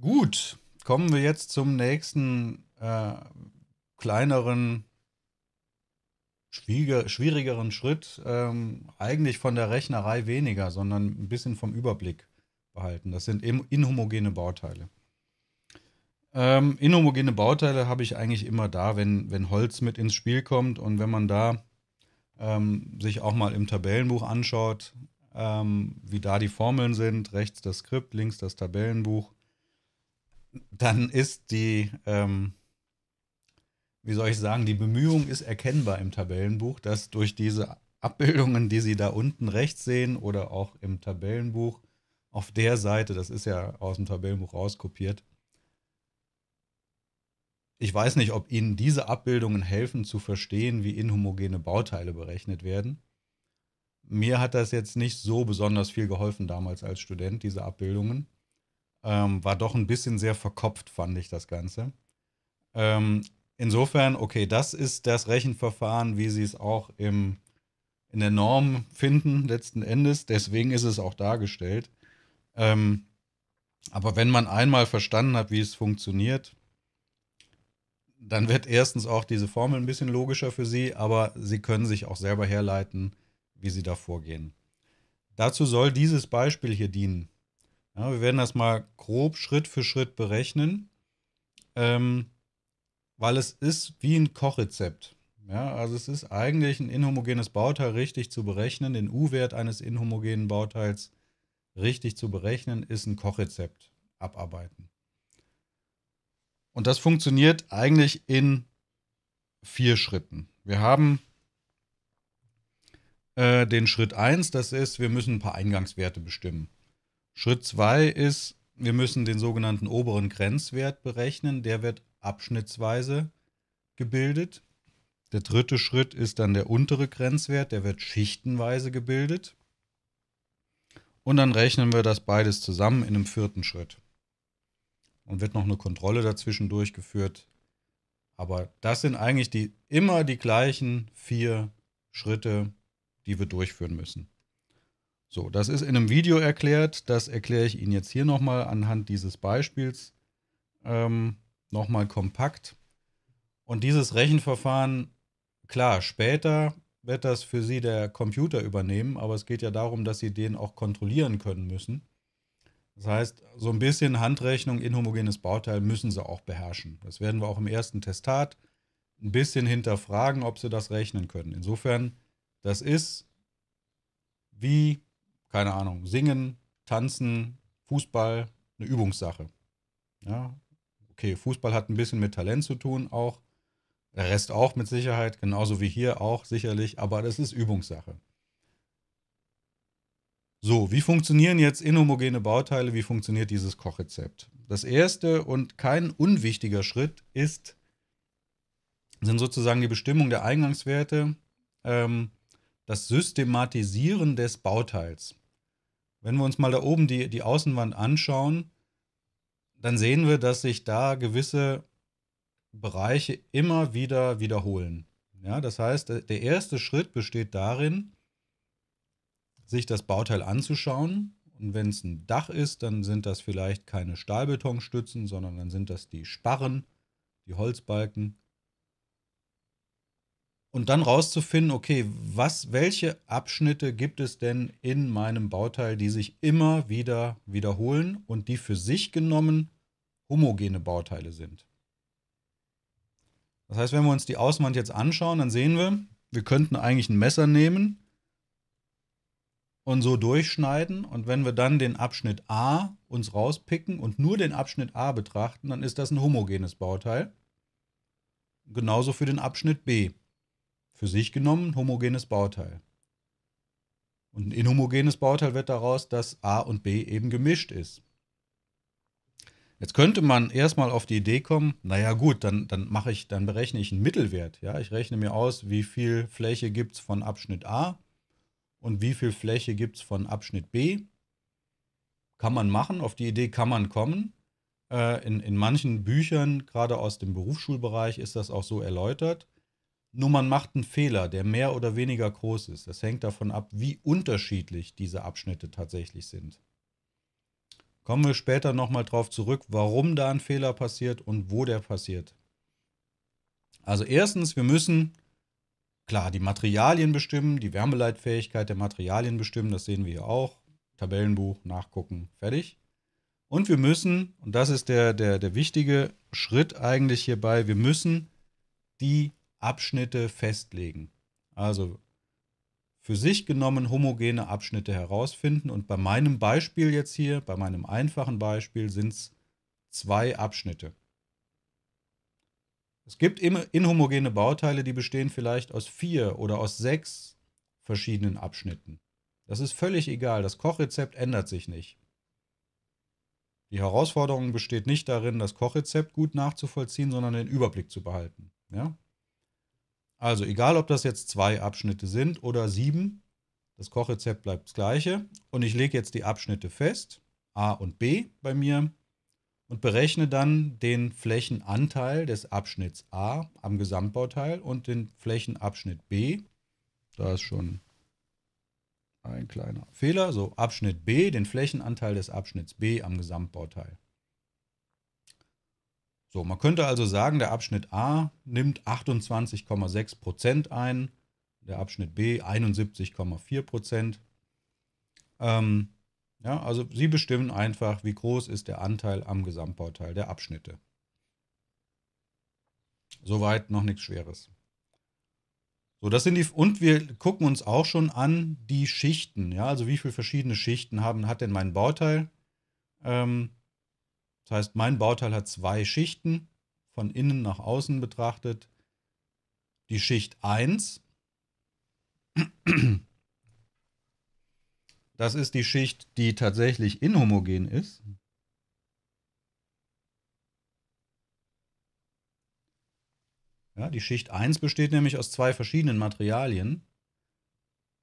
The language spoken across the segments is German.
Gut, kommen wir jetzt zum nächsten äh, kleineren, schwieriger, schwierigeren Schritt. Ähm, eigentlich von der Rechnerei weniger, sondern ein bisschen vom Überblick behalten. Das sind inhomogene Bauteile. Ähm, inhomogene Bauteile habe ich eigentlich immer da, wenn, wenn Holz mit ins Spiel kommt und wenn man da ähm, sich auch mal im Tabellenbuch anschaut, ähm, wie da die Formeln sind, rechts das Skript, links das Tabellenbuch, dann ist die, ähm, wie soll ich sagen, die Bemühung ist erkennbar im Tabellenbuch, dass durch diese Abbildungen, die Sie da unten rechts sehen oder auch im Tabellenbuch auf der Seite, das ist ja aus dem Tabellenbuch rauskopiert, ich weiß nicht, ob Ihnen diese Abbildungen helfen zu verstehen, wie inhomogene Bauteile berechnet werden. Mir hat das jetzt nicht so besonders viel geholfen damals als Student, diese Abbildungen. Ähm, war doch ein bisschen sehr verkopft, fand ich das Ganze. Ähm, insofern, okay, das ist das Rechenverfahren, wie sie es auch im, in der Norm finden, letzten Endes. Deswegen ist es auch dargestellt. Ähm, aber wenn man einmal verstanden hat, wie es funktioniert, dann wird erstens auch diese Formel ein bisschen logischer für Sie, aber Sie können sich auch selber herleiten, wie Sie da vorgehen. Dazu soll dieses Beispiel hier dienen. Ja, wir werden das mal grob Schritt für Schritt berechnen, ähm, weil es ist wie ein Kochrezept. Ja, also es ist eigentlich ein inhomogenes Bauteil richtig zu berechnen. Den U-Wert eines inhomogenen Bauteils richtig zu berechnen, ist ein Kochrezept. Abarbeiten. Und das funktioniert eigentlich in vier Schritten. Wir haben äh, den Schritt 1, das ist, wir müssen ein paar Eingangswerte bestimmen. Schritt 2 ist, wir müssen den sogenannten oberen Grenzwert berechnen. Der wird abschnittsweise gebildet. Der dritte Schritt ist dann der untere Grenzwert, der wird schichtenweise gebildet. Und dann rechnen wir das beides zusammen in einem vierten Schritt. Und wird noch eine Kontrolle dazwischen durchgeführt. Aber das sind eigentlich die, immer die gleichen vier Schritte, die wir durchführen müssen. So, das ist in einem Video erklärt. Das erkläre ich Ihnen jetzt hier nochmal anhand dieses Beispiels ähm, nochmal kompakt. Und dieses Rechenverfahren, klar, später wird das für Sie der Computer übernehmen, aber es geht ja darum, dass Sie den auch kontrollieren können müssen. Das heißt, so ein bisschen Handrechnung, inhomogenes Bauteil müssen Sie auch beherrschen. Das werden wir auch im ersten Testat ein bisschen hinterfragen, ob Sie das rechnen können. Insofern, das ist wie keine Ahnung, singen, tanzen, Fußball, eine Übungssache. Ja, okay, Fußball hat ein bisschen mit Talent zu tun auch. Der Rest auch mit Sicherheit, genauso wie hier auch sicherlich, aber das ist Übungssache. So, wie funktionieren jetzt inhomogene Bauteile? Wie funktioniert dieses Kochrezept? Das erste und kein unwichtiger Schritt ist, sind sozusagen die Bestimmung der Eingangswerte, ähm, das Systematisieren des Bauteils. Wenn wir uns mal da oben die, die Außenwand anschauen, dann sehen wir, dass sich da gewisse Bereiche immer wieder wiederholen. Ja, das heißt, äh, der erste Schritt besteht darin, sich das Bauteil anzuschauen. Und wenn es ein Dach ist, dann sind das vielleicht keine Stahlbetonstützen, sondern dann sind das die Sparren, die Holzbalken und dann rauszufinden, okay, was, welche Abschnitte gibt es denn in meinem Bauteil, die sich immer wieder wiederholen und die für sich genommen homogene Bauteile sind. Das heißt, wenn wir uns die Auswand jetzt anschauen, dann sehen wir, wir könnten eigentlich ein Messer nehmen und so durchschneiden. Und wenn wir dann den Abschnitt A uns rauspicken und nur den Abschnitt A betrachten, dann ist das ein homogenes Bauteil. Genauso für den Abschnitt B für sich genommen ein homogenes Bauteil. Und ein inhomogenes Bauteil wird daraus, dass A und B eben gemischt ist. Jetzt könnte man erstmal auf die Idee kommen, naja gut, dann, dann mache ich, dann berechne ich einen Mittelwert. Ja? Ich rechne mir aus, wie viel Fläche gibt es von Abschnitt A und wie viel Fläche gibt es von Abschnitt B. Kann man machen, auf die Idee kann man kommen. Äh, in, in manchen Büchern, gerade aus dem Berufsschulbereich, ist das auch so erläutert. Nur man macht einen Fehler, der mehr oder weniger groß ist. Das hängt davon ab, wie unterschiedlich diese Abschnitte tatsächlich sind. Kommen wir später nochmal drauf zurück, warum da ein Fehler passiert und wo der passiert. Also erstens, wir müssen klar die Materialien bestimmen, die Wärmeleitfähigkeit der Materialien bestimmen, das sehen wir hier auch. Tabellenbuch, nachgucken, fertig. Und wir müssen, und das ist der, der, der wichtige Schritt eigentlich hierbei, wir müssen die Abschnitte festlegen. Also für sich genommen homogene Abschnitte herausfinden. Und bei meinem Beispiel jetzt hier, bei meinem einfachen Beispiel, sind es zwei Abschnitte. Es gibt inhomogene Bauteile, die bestehen vielleicht aus vier oder aus sechs verschiedenen Abschnitten. Das ist völlig egal, das Kochrezept ändert sich nicht. Die Herausforderung besteht nicht darin, das Kochrezept gut nachzuvollziehen, sondern den Überblick zu behalten. Ja? Also egal, ob das jetzt zwei Abschnitte sind oder sieben, das Kochrezept bleibt das gleiche. Und ich lege jetzt die Abschnitte fest, A und B bei mir, und berechne dann den Flächenanteil des Abschnitts A am Gesamtbauteil und den Flächenabschnitt B. Da ist schon ein kleiner Fehler. So, Abschnitt B, den Flächenanteil des Abschnitts B am Gesamtbauteil. So, man könnte also sagen, der Abschnitt A nimmt 28,6 ein, der Abschnitt B 71,4 Ähm, ja, also Sie bestimmen einfach, wie groß ist der Anteil am Gesamtbauteil der Abschnitte. Soweit noch nichts Schweres. So, das sind die, und wir gucken uns auch schon an die Schichten. Ja, also wie viele verschiedene Schichten haben, hat denn mein Bauteil? Ähm, das heißt, mein Bauteil hat zwei Schichten, von innen nach außen betrachtet. Die Schicht 1, das ist die Schicht, die tatsächlich inhomogen ist. Ja, die Schicht 1 besteht nämlich aus zwei verschiedenen Materialien.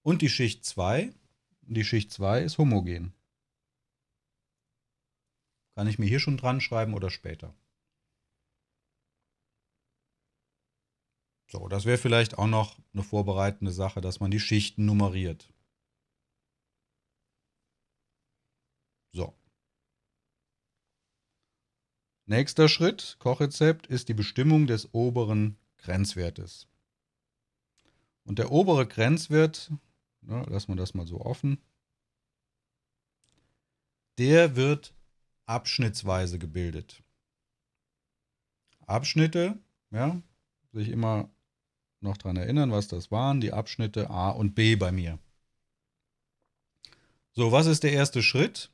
Und die Schicht 2, die Schicht 2 ist homogen. Kann ich mir hier schon dran schreiben oder später? So, das wäre vielleicht auch noch eine vorbereitende Sache, dass man die Schichten nummeriert. So. Nächster Schritt, Kochrezept, ist die Bestimmung des oberen Grenzwertes. Und der obere Grenzwert, na, lassen wir das mal so offen, der wird abschnittsweise gebildet. Abschnitte, ja, sich immer noch daran erinnern, was das waren, die Abschnitte A und B bei mir. So, was ist der erste Schritt?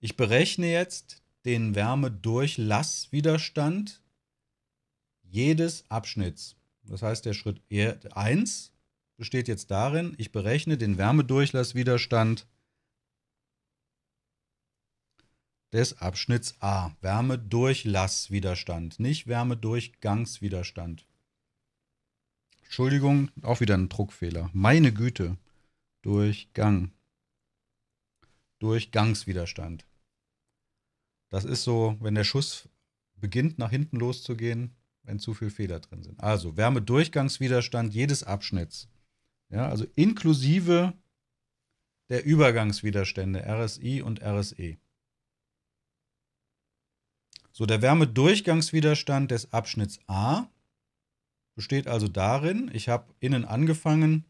Ich berechne jetzt den Wärmedurchlasswiderstand jedes Abschnitts. Das heißt, der Schritt 1 besteht jetzt darin, ich berechne den Wärmedurchlasswiderstand des Abschnitts A. Wärmedurchlasswiderstand, nicht Wärmedurchgangswiderstand. Entschuldigung, auch wieder ein Druckfehler. Meine Güte, Durchgang. Durchgangswiderstand. Das ist so, wenn der Schuss beginnt nach hinten loszugehen, wenn zu viele Fehler drin sind. Also Wärmedurchgangswiderstand jedes Abschnitts. Ja, also inklusive der Übergangswiderstände RSI und RSE. So, der Wärmedurchgangswiderstand des Abschnitts A besteht also darin, ich habe innen angefangen,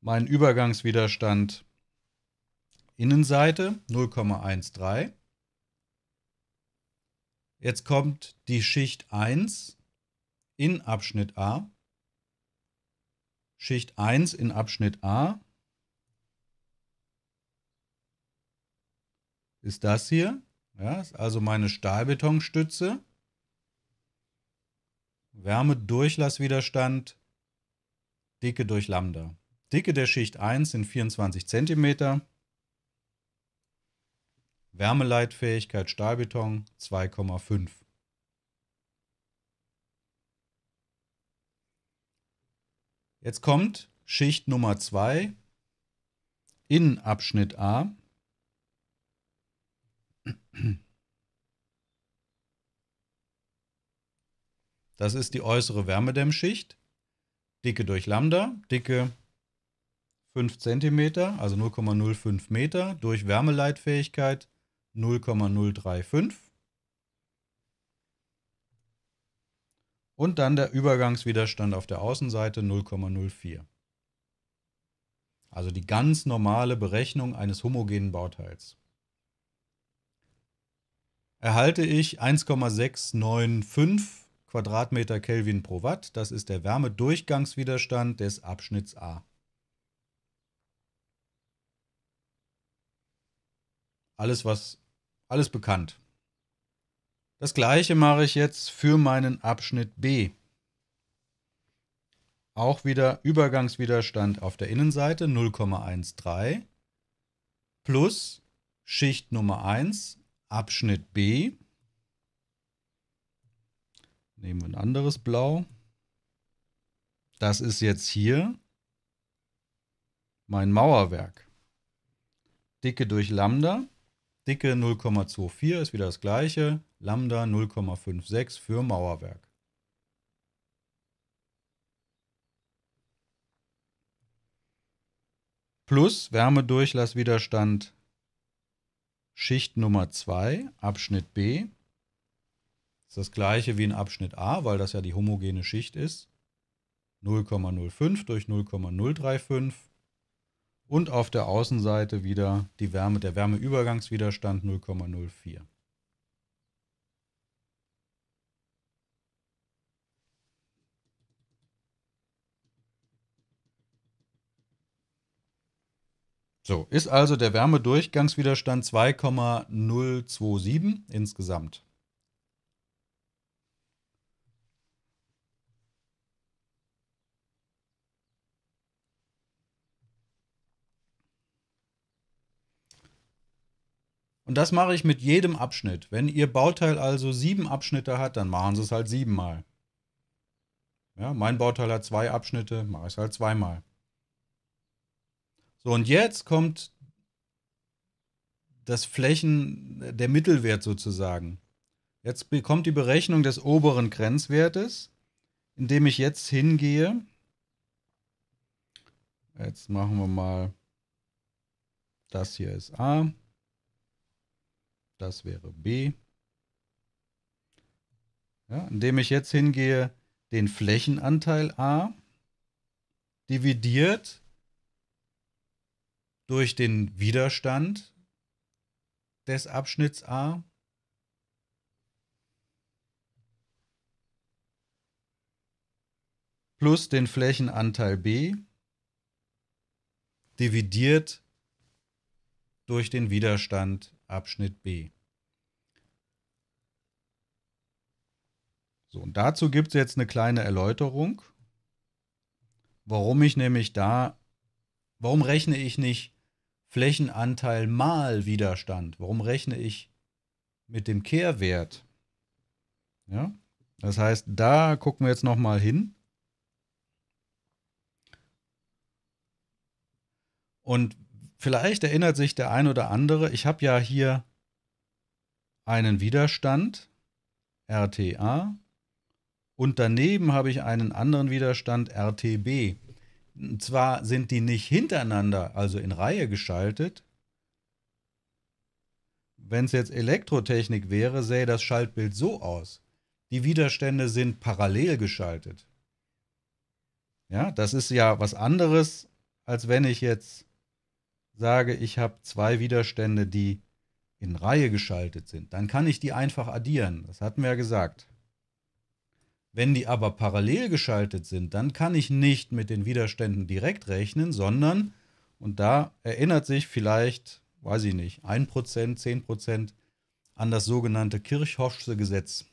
meinen Übergangswiderstand Innenseite 0,13. Jetzt kommt die Schicht 1 in Abschnitt A. Schicht 1 in Abschnitt A ist das hier. Ja, ist also meine Stahlbetonstütze. Wärmedurchlasswiderstand, Dicke durch Lambda. Dicke der Schicht 1 sind 24 cm. Wärmeleitfähigkeit Stahlbeton 2,5. Jetzt kommt Schicht Nummer 2 in Abschnitt A. Das ist die äußere Wärmedämmschicht. Dicke durch Lambda, Dicke 5 cm, also 0,05 Meter, durch Wärmeleitfähigkeit 0,035. Und dann der Übergangswiderstand auf der Außenseite 0,04. Also die ganz normale Berechnung eines homogenen Bauteils erhalte ich 1,695 Quadratmeter Kelvin pro Watt. Das ist der Wärmedurchgangswiderstand des Abschnitts A. Alles, was, alles bekannt. Das gleiche mache ich jetzt für meinen Abschnitt B. Auch wieder Übergangswiderstand auf der Innenseite 0,13 plus Schicht Nummer 1 Abschnitt B. Nehmen wir ein anderes Blau. Das ist jetzt hier mein Mauerwerk. Dicke durch Lambda. Dicke 0,24 ist wieder das gleiche. Lambda 0,56 für Mauerwerk. Plus Wärmedurchlasswiderstand Schicht Nummer 2, Abschnitt B. ist das gleiche wie in Abschnitt A, weil das ja die homogene Schicht ist. 0,05 durch 0,035 und auf der Außenseite wieder die Wärme, der Wärmeübergangswiderstand 0,04. So, ist also der Wärmedurchgangswiderstand 2,027 insgesamt. Und das mache ich mit jedem Abschnitt. Wenn Ihr Bauteil also sieben Abschnitte hat, dann machen Sie es halt siebenmal. Ja, mein Bauteil hat zwei Abschnitte, mache ich es halt zweimal. So, und jetzt kommt das Flächen, äh, der Mittelwert sozusagen. Jetzt bekommt die Berechnung des oberen Grenzwertes, indem ich jetzt hingehe. Jetzt machen wir mal, das hier ist A, das wäre B. Ja, indem ich jetzt hingehe, den Flächenanteil A dividiert durch den Widerstand des Abschnitts A. plus den Flächenanteil B dividiert durch den Widerstand Abschnitt B. So, und dazu gibt es jetzt eine kleine Erläuterung, warum ich nämlich da, warum rechne ich nicht Flächenanteil mal Widerstand. Warum rechne ich mit dem Kehrwert? Ja? Das heißt, da gucken wir jetzt nochmal hin. Und vielleicht erinnert sich der ein oder andere, ich habe ja hier einen Widerstand, RTA, und daneben habe ich einen anderen Widerstand, RTB. Und zwar sind die nicht hintereinander, also in Reihe geschaltet. Wenn es jetzt Elektrotechnik wäre, sähe das Schaltbild so aus. Die Widerstände sind parallel geschaltet. Ja, das ist ja was anderes, als wenn ich jetzt sage, ich habe zwei Widerstände, die in Reihe geschaltet sind. Dann kann ich die einfach addieren. Das hatten wir ja gesagt. Wenn die aber parallel geschaltet sind, dann kann ich nicht mit den Widerständen direkt rechnen, sondern, und da erinnert sich vielleicht, weiß ich nicht, 1%, 10% an das sogenannte Kirchhoffsche Gesetz.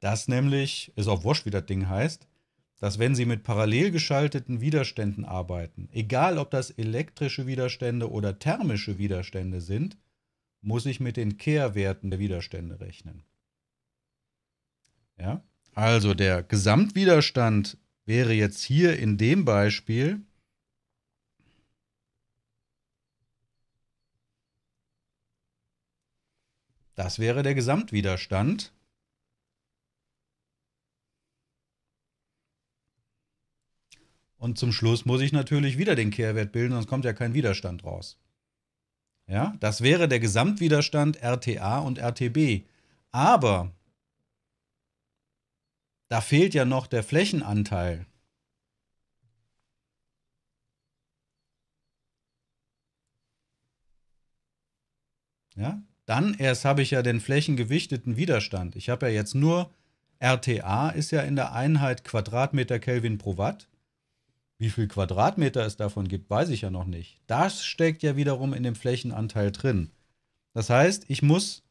Das nämlich, ist auch wurscht, wie das Ding heißt, dass wenn Sie mit parallel geschalteten Widerständen arbeiten, egal ob das elektrische Widerstände oder thermische Widerstände sind, muss ich mit den Kehrwerten der Widerstände rechnen. Ja? Also der Gesamtwiderstand wäre jetzt hier in dem Beispiel Das wäre der Gesamtwiderstand. Und zum Schluss muss ich natürlich wieder den Kehrwert bilden, sonst kommt ja kein Widerstand raus. Ja, das wäre der Gesamtwiderstand RTA und RTB. Aber da fehlt ja noch der Flächenanteil. Ja? Dann erst habe ich ja den flächengewichteten Widerstand. Ich habe ja jetzt nur RTA ist ja in der Einheit Quadratmeter Kelvin pro Watt. Wie viel Quadratmeter es davon gibt, weiß ich ja noch nicht. Das steckt ja wiederum in dem Flächenanteil drin. Das heißt, ich muss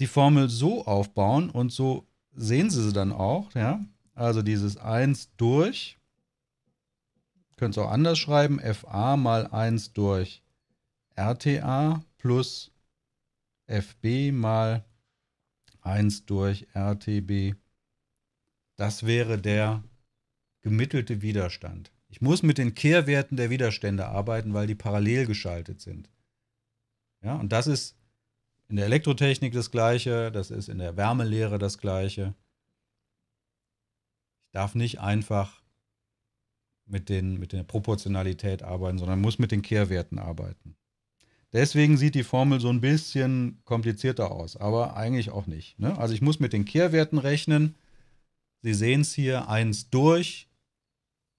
die Formel so aufbauen und so sehen Sie sie dann auch, ja. Also dieses 1 durch, könnt es auch anders schreiben, FA mal 1 durch RTA plus FB mal 1 durch RTB. Das wäre der gemittelte Widerstand. Ich muss mit den Kehrwerten der Widerstände arbeiten, weil die parallel geschaltet sind. Ja, und das ist in der Elektrotechnik das Gleiche, das ist in der Wärmelehre das Gleiche. Ich darf nicht einfach mit, den, mit der Proportionalität arbeiten, sondern muss mit den Kehrwerten arbeiten. Deswegen sieht die Formel so ein bisschen komplizierter aus, aber eigentlich auch nicht. Ne? Also ich muss mit den Kehrwerten rechnen. Sie sehen es hier, 1 durch,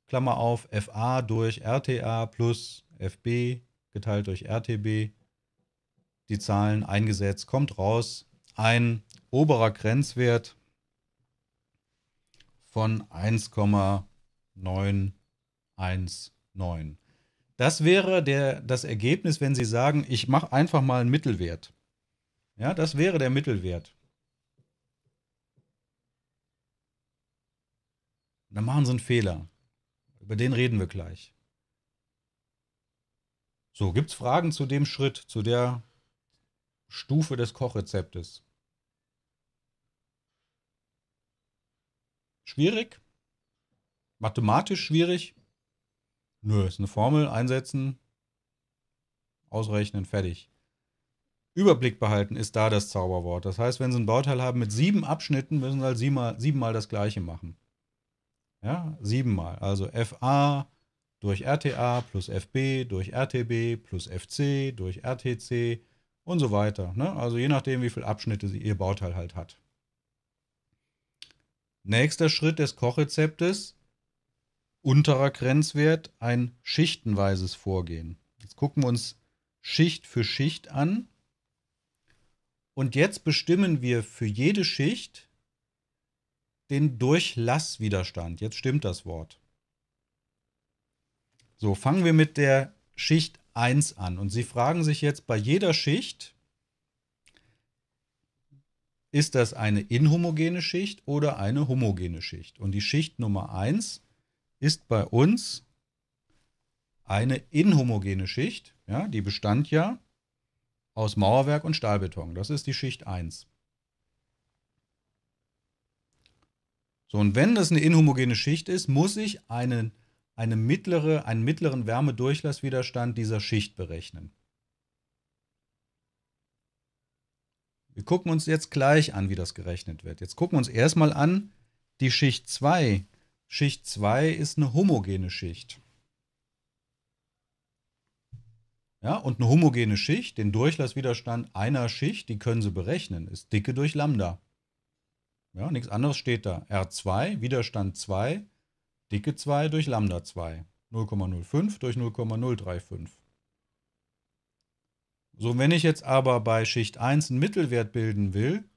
Klammer auf, FA durch RTA plus FB geteilt durch RTB die Zahlen eingesetzt, kommt raus ein oberer Grenzwert von 1,919. Das wäre der, das Ergebnis, wenn Sie sagen, ich mache einfach mal einen Mittelwert. Ja, das wäre der Mittelwert. dann machen Sie einen Fehler. Über den reden wir gleich. So, gibt es Fragen zu dem Schritt, zu der Stufe des Kochrezeptes. Schwierig? Mathematisch schwierig? Nö, ist eine Formel, einsetzen, ausrechnen, fertig. Überblick behalten ist da das Zauberwort. Das heißt, wenn Sie einen Bauteil haben mit sieben Abschnitten, müssen Sie halt siebenmal, siebenmal das gleiche machen. Ja, siebenmal. Also FA durch RTA plus FB durch RTB plus FC durch RTC und so weiter. Ne? Also je nachdem, wie viele Abschnitte sie, ihr Bauteil halt hat. Nächster Schritt des Kochrezeptes, unterer Grenzwert, ein schichtenweises Vorgehen. Jetzt gucken wir uns Schicht für Schicht an. Und jetzt bestimmen wir für jede Schicht den Durchlasswiderstand. Jetzt stimmt das Wort. So, fangen wir mit der Schicht 1 an. Und Sie fragen sich jetzt bei jeder Schicht, ist das eine inhomogene Schicht oder eine homogene Schicht? Und die Schicht Nummer 1 ist bei uns eine inhomogene Schicht. Ja, die bestand ja aus Mauerwerk und Stahlbeton. Das ist die Schicht 1. So, und wenn das eine inhomogene Schicht ist, muss ich einen eine mittlere, einen mittleren Wärmedurchlasswiderstand dieser Schicht berechnen. Wir gucken uns jetzt gleich an, wie das gerechnet wird. Jetzt gucken wir uns erstmal an die Schicht 2. Schicht 2 ist eine homogene Schicht. Ja, und eine homogene Schicht, den Durchlasswiderstand einer Schicht, die können Sie berechnen, ist Dicke durch Lambda. Ja, nichts anderes steht da. R2, Widerstand 2 dicke 2 durch Lambda 2. 0,05 durch 0,035. So, wenn ich jetzt aber bei Schicht 1 einen Mittelwert bilden will,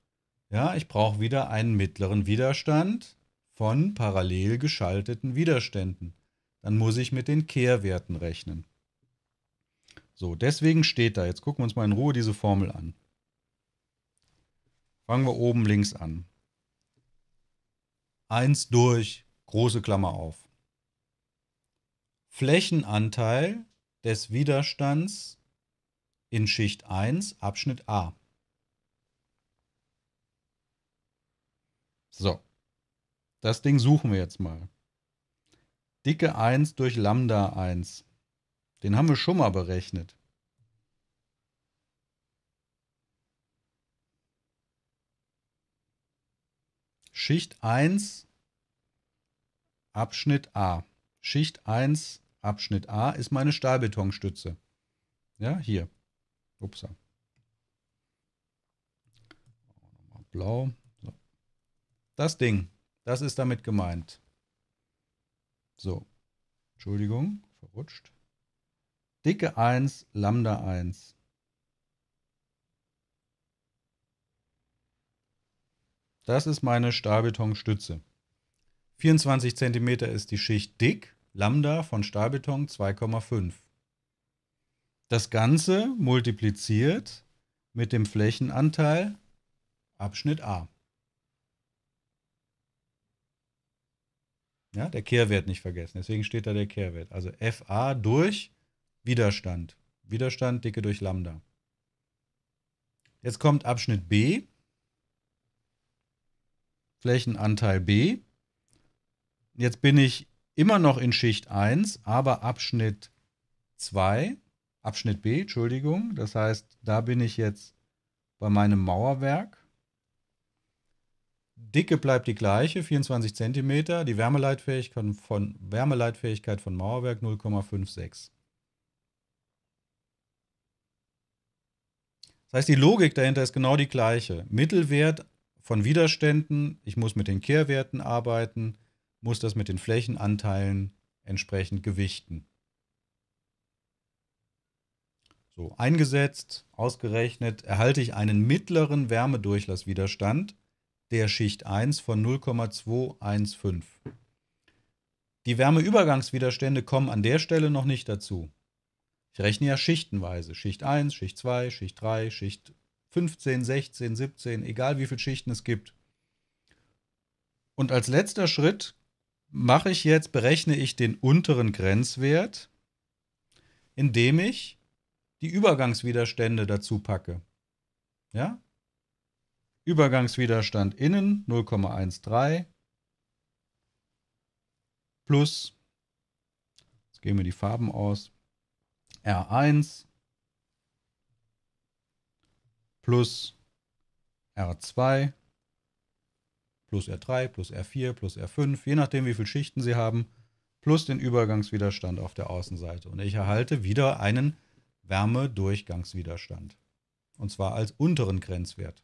ja, ich brauche wieder einen mittleren Widerstand von parallel geschalteten Widerständen. Dann muss ich mit den Kehrwerten rechnen. So, deswegen steht da, jetzt gucken wir uns mal in Ruhe diese Formel an. Fangen wir oben links an. 1 durch große Klammer auf. Flächenanteil des Widerstands in Schicht 1, Abschnitt A. So, das Ding suchen wir jetzt mal. Dicke 1 durch Lambda 1. Den haben wir schon mal berechnet. Schicht 1 Abschnitt A. Schicht 1, Abschnitt A ist meine Stahlbetonstütze. Ja, hier. Upsa. Blau. Das Ding. Das ist damit gemeint. So. Entschuldigung, verrutscht. Dicke 1, Lambda 1. Das ist meine Stahlbetonstütze. 24 cm ist die Schicht dick, Lambda von Stahlbeton 2,5. Das Ganze multipliziert mit dem Flächenanteil Abschnitt A. Ja, der Kehrwert nicht vergessen, deswegen steht da der Kehrwert. Also FA durch Widerstand. Widerstand Dicke durch Lambda. Jetzt kommt Abschnitt B. Flächenanteil B Jetzt bin ich immer noch in Schicht 1, aber Abschnitt 2, Abschnitt B, Entschuldigung. Das heißt, da bin ich jetzt bei meinem Mauerwerk. Dicke bleibt die gleiche, 24 cm. Die Wärmeleitfähigkeit von, Wärmeleitfähigkeit von Mauerwerk 0,56. Das heißt, die Logik dahinter ist genau die gleiche. Mittelwert von Widerständen, ich muss mit den Kehrwerten arbeiten, muss das mit den Flächenanteilen entsprechend gewichten. So, eingesetzt, ausgerechnet, erhalte ich einen mittleren Wärmedurchlasswiderstand der Schicht 1 von 0,215. Die Wärmeübergangswiderstände kommen an der Stelle noch nicht dazu. Ich rechne ja schichtenweise. Schicht 1, Schicht 2, Schicht 3, Schicht 15, 16, 17, egal wie viele Schichten es gibt. Und als letzter Schritt mache ich jetzt, berechne ich den unteren Grenzwert, indem ich die Übergangswiderstände dazu packe. Ja? Übergangswiderstand innen 0,13 plus, jetzt gehen wir die Farben aus, R1 plus R2 plus R3, plus R4, plus R5, je nachdem wie viele Schichten Sie haben, plus den Übergangswiderstand auf der Außenseite. Und ich erhalte wieder einen Wärmedurchgangswiderstand. Und zwar als unteren Grenzwert.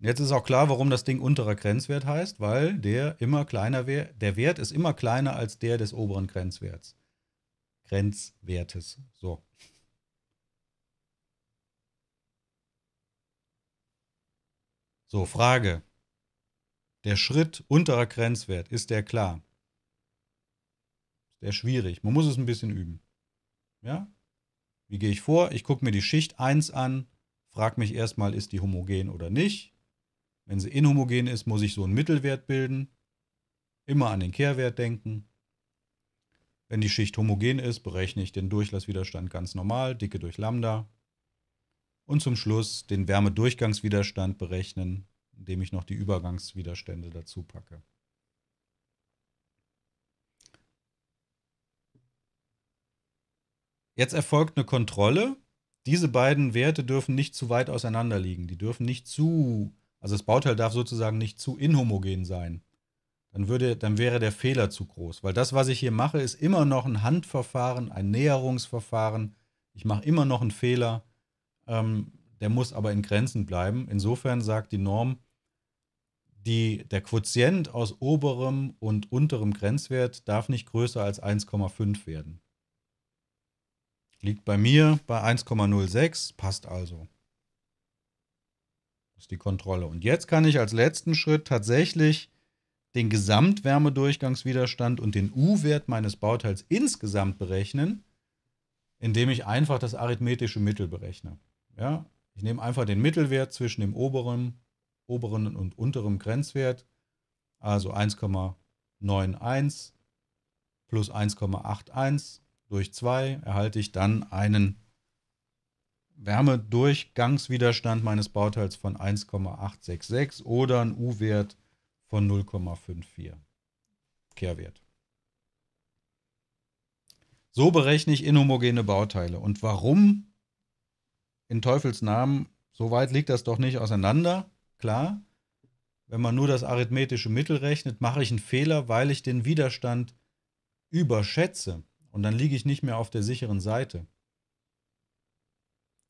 jetzt ist auch klar, warum das Ding unterer Grenzwert heißt, weil der immer kleiner wär, der Wert ist immer kleiner als der des oberen Grenzwerts. Grenzwertes. So. So, Frage. Der Schritt unterer Grenzwert, ist der klar? Ist der schwierig. Man muss es ein bisschen üben. Ja? Wie gehe ich vor? Ich gucke mir die Schicht 1 an, frage mich erstmal, ist die homogen oder nicht. Wenn sie inhomogen ist, muss ich so einen Mittelwert bilden. Immer an den Kehrwert denken. Wenn die Schicht homogen ist, berechne ich den Durchlasswiderstand ganz normal, Dicke durch Lambda. Und zum Schluss den Wärmedurchgangswiderstand berechnen, indem ich noch die Übergangswiderstände dazu packe. Jetzt erfolgt eine Kontrolle. Diese beiden Werte dürfen nicht zu weit auseinander liegen. Die dürfen nicht zu, also das Bauteil darf sozusagen nicht zu inhomogen sein. Dann, würde, dann wäre der Fehler zu groß. Weil das, was ich hier mache, ist immer noch ein Handverfahren, ein Näherungsverfahren. Ich mache immer noch einen Fehler. Ähm, der muss aber in Grenzen bleiben. Insofern sagt die Norm, die, der Quotient aus oberem und unterem Grenzwert darf nicht größer als 1,5 werden. Liegt bei mir bei 1,06, passt also. Das ist die Kontrolle. Und jetzt kann ich als letzten Schritt tatsächlich den Gesamtwärmedurchgangswiderstand und den U-Wert meines Bauteils insgesamt berechnen, indem ich einfach das arithmetische Mittel berechne. Ja, ich nehme einfach den Mittelwert zwischen dem oberen, oberen und unteren Grenzwert, also 1,91 plus 1,81 durch 2 erhalte ich dann einen Wärmedurchgangswiderstand meines Bauteils von 1,866 oder einen U-Wert von 0,54 Kehrwert. So berechne ich inhomogene Bauteile. Und warum in Teufels Namen, so weit liegt das doch nicht auseinander, klar. Wenn man nur das arithmetische Mittel rechnet, mache ich einen Fehler, weil ich den Widerstand überschätze. Und dann liege ich nicht mehr auf der sicheren Seite.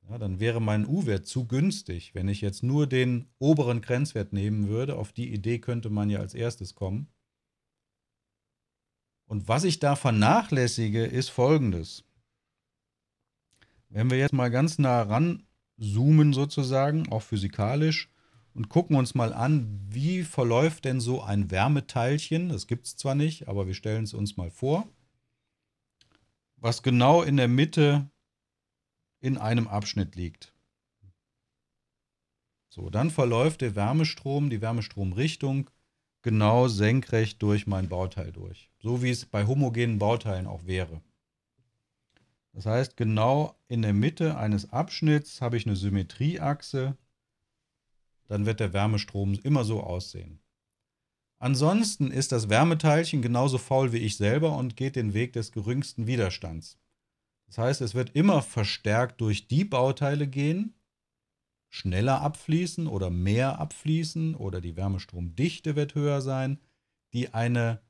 Ja, dann wäre mein U-Wert zu günstig, wenn ich jetzt nur den oberen Grenzwert nehmen würde. Auf die Idee könnte man ja als erstes kommen. Und was ich da vernachlässige, ist folgendes. Wenn wir jetzt mal ganz nah ranzoomen sozusagen, auch physikalisch, und gucken uns mal an, wie verläuft denn so ein Wärmeteilchen, das gibt es zwar nicht, aber wir stellen es uns mal vor, was genau in der Mitte in einem Abschnitt liegt. So, dann verläuft der Wärmestrom, die Wärmestromrichtung, genau senkrecht durch mein Bauteil durch. So wie es bei homogenen Bauteilen auch wäre. Das heißt, genau in der Mitte eines Abschnitts habe ich eine Symmetrieachse. Dann wird der Wärmestrom immer so aussehen. Ansonsten ist das Wärmeteilchen genauso faul wie ich selber und geht den Weg des geringsten Widerstands. Das heißt, es wird immer verstärkt durch die Bauteile gehen, schneller abfließen oder mehr abfließen oder die Wärmestromdichte wird höher sein, die eine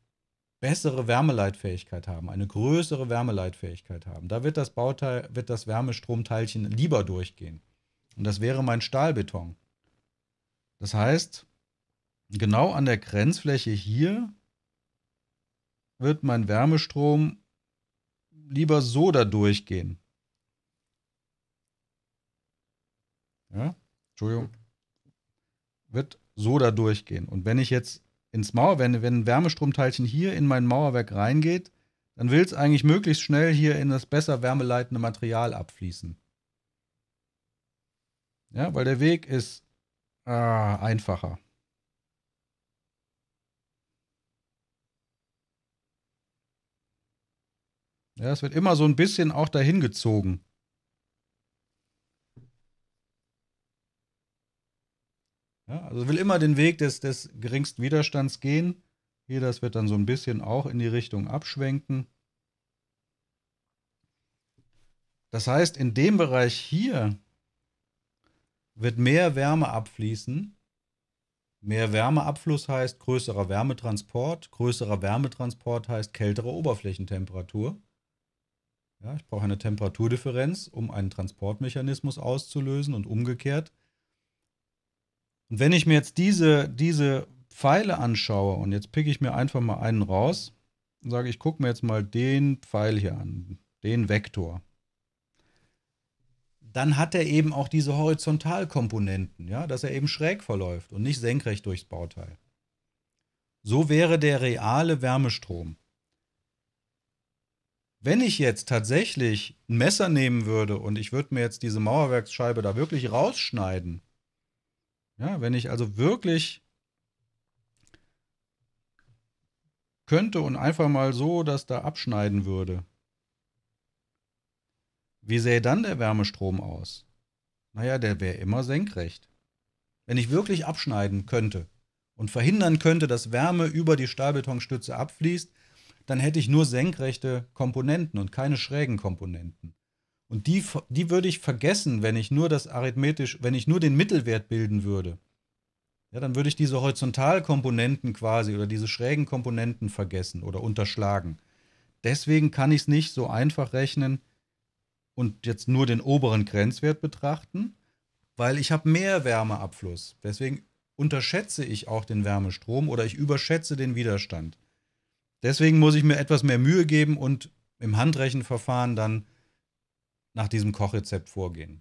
bessere Wärmeleitfähigkeit haben, eine größere Wärmeleitfähigkeit haben. Da wird das Bauteil, wird das Wärmestromteilchen lieber durchgehen. Und das wäre mein Stahlbeton. Das heißt, genau an der Grenzfläche hier wird mein Wärmestrom lieber so da durchgehen. Ja, Entschuldigung. Wird so da durchgehen. Und wenn ich jetzt ins Mauer, wenn, wenn ein Wärmestromteilchen hier in mein Mauerwerk reingeht, dann will es eigentlich möglichst schnell hier in das besser wärmeleitende Material abfließen. Ja, weil der Weg ist ah, einfacher. Ja, es wird immer so ein bisschen auch dahin gezogen. Ja, also will immer den Weg des, des geringsten Widerstands gehen. Hier, das wird dann so ein bisschen auch in die Richtung abschwenken. Das heißt, in dem Bereich hier wird mehr Wärme abfließen. Mehr Wärmeabfluss heißt größerer Wärmetransport. Größerer Wärmetransport heißt kältere Oberflächentemperatur. Ja, ich brauche eine Temperaturdifferenz, um einen Transportmechanismus auszulösen und umgekehrt und wenn ich mir jetzt diese, diese Pfeile anschaue und jetzt picke ich mir einfach mal einen raus und sage, ich gucke mir jetzt mal den Pfeil hier an, den Vektor. Dann hat er eben auch diese Horizontalkomponenten, ja, dass er eben schräg verläuft und nicht senkrecht durchs Bauteil. So wäre der reale Wärmestrom. Wenn ich jetzt tatsächlich ein Messer nehmen würde und ich würde mir jetzt diese Mauerwerksscheibe da wirklich rausschneiden, ja, wenn ich also wirklich könnte und einfach mal so das da abschneiden würde, wie sähe dann der Wärmestrom aus? Naja, der wäre immer senkrecht. Wenn ich wirklich abschneiden könnte und verhindern könnte, dass Wärme über die Stahlbetonstütze abfließt, dann hätte ich nur senkrechte Komponenten und keine schrägen Komponenten. Und die, die würde ich vergessen, wenn ich nur das arithmetisch, wenn ich nur den Mittelwert bilden würde. Ja, dann würde ich diese Horizontalkomponenten quasi oder diese schrägen Komponenten vergessen oder unterschlagen. Deswegen kann ich es nicht so einfach rechnen und jetzt nur den oberen Grenzwert betrachten, weil ich habe mehr Wärmeabfluss. Deswegen unterschätze ich auch den Wärmestrom oder ich überschätze den Widerstand. Deswegen muss ich mir etwas mehr Mühe geben und im Handrechenverfahren dann nach diesem Kochrezept vorgehen.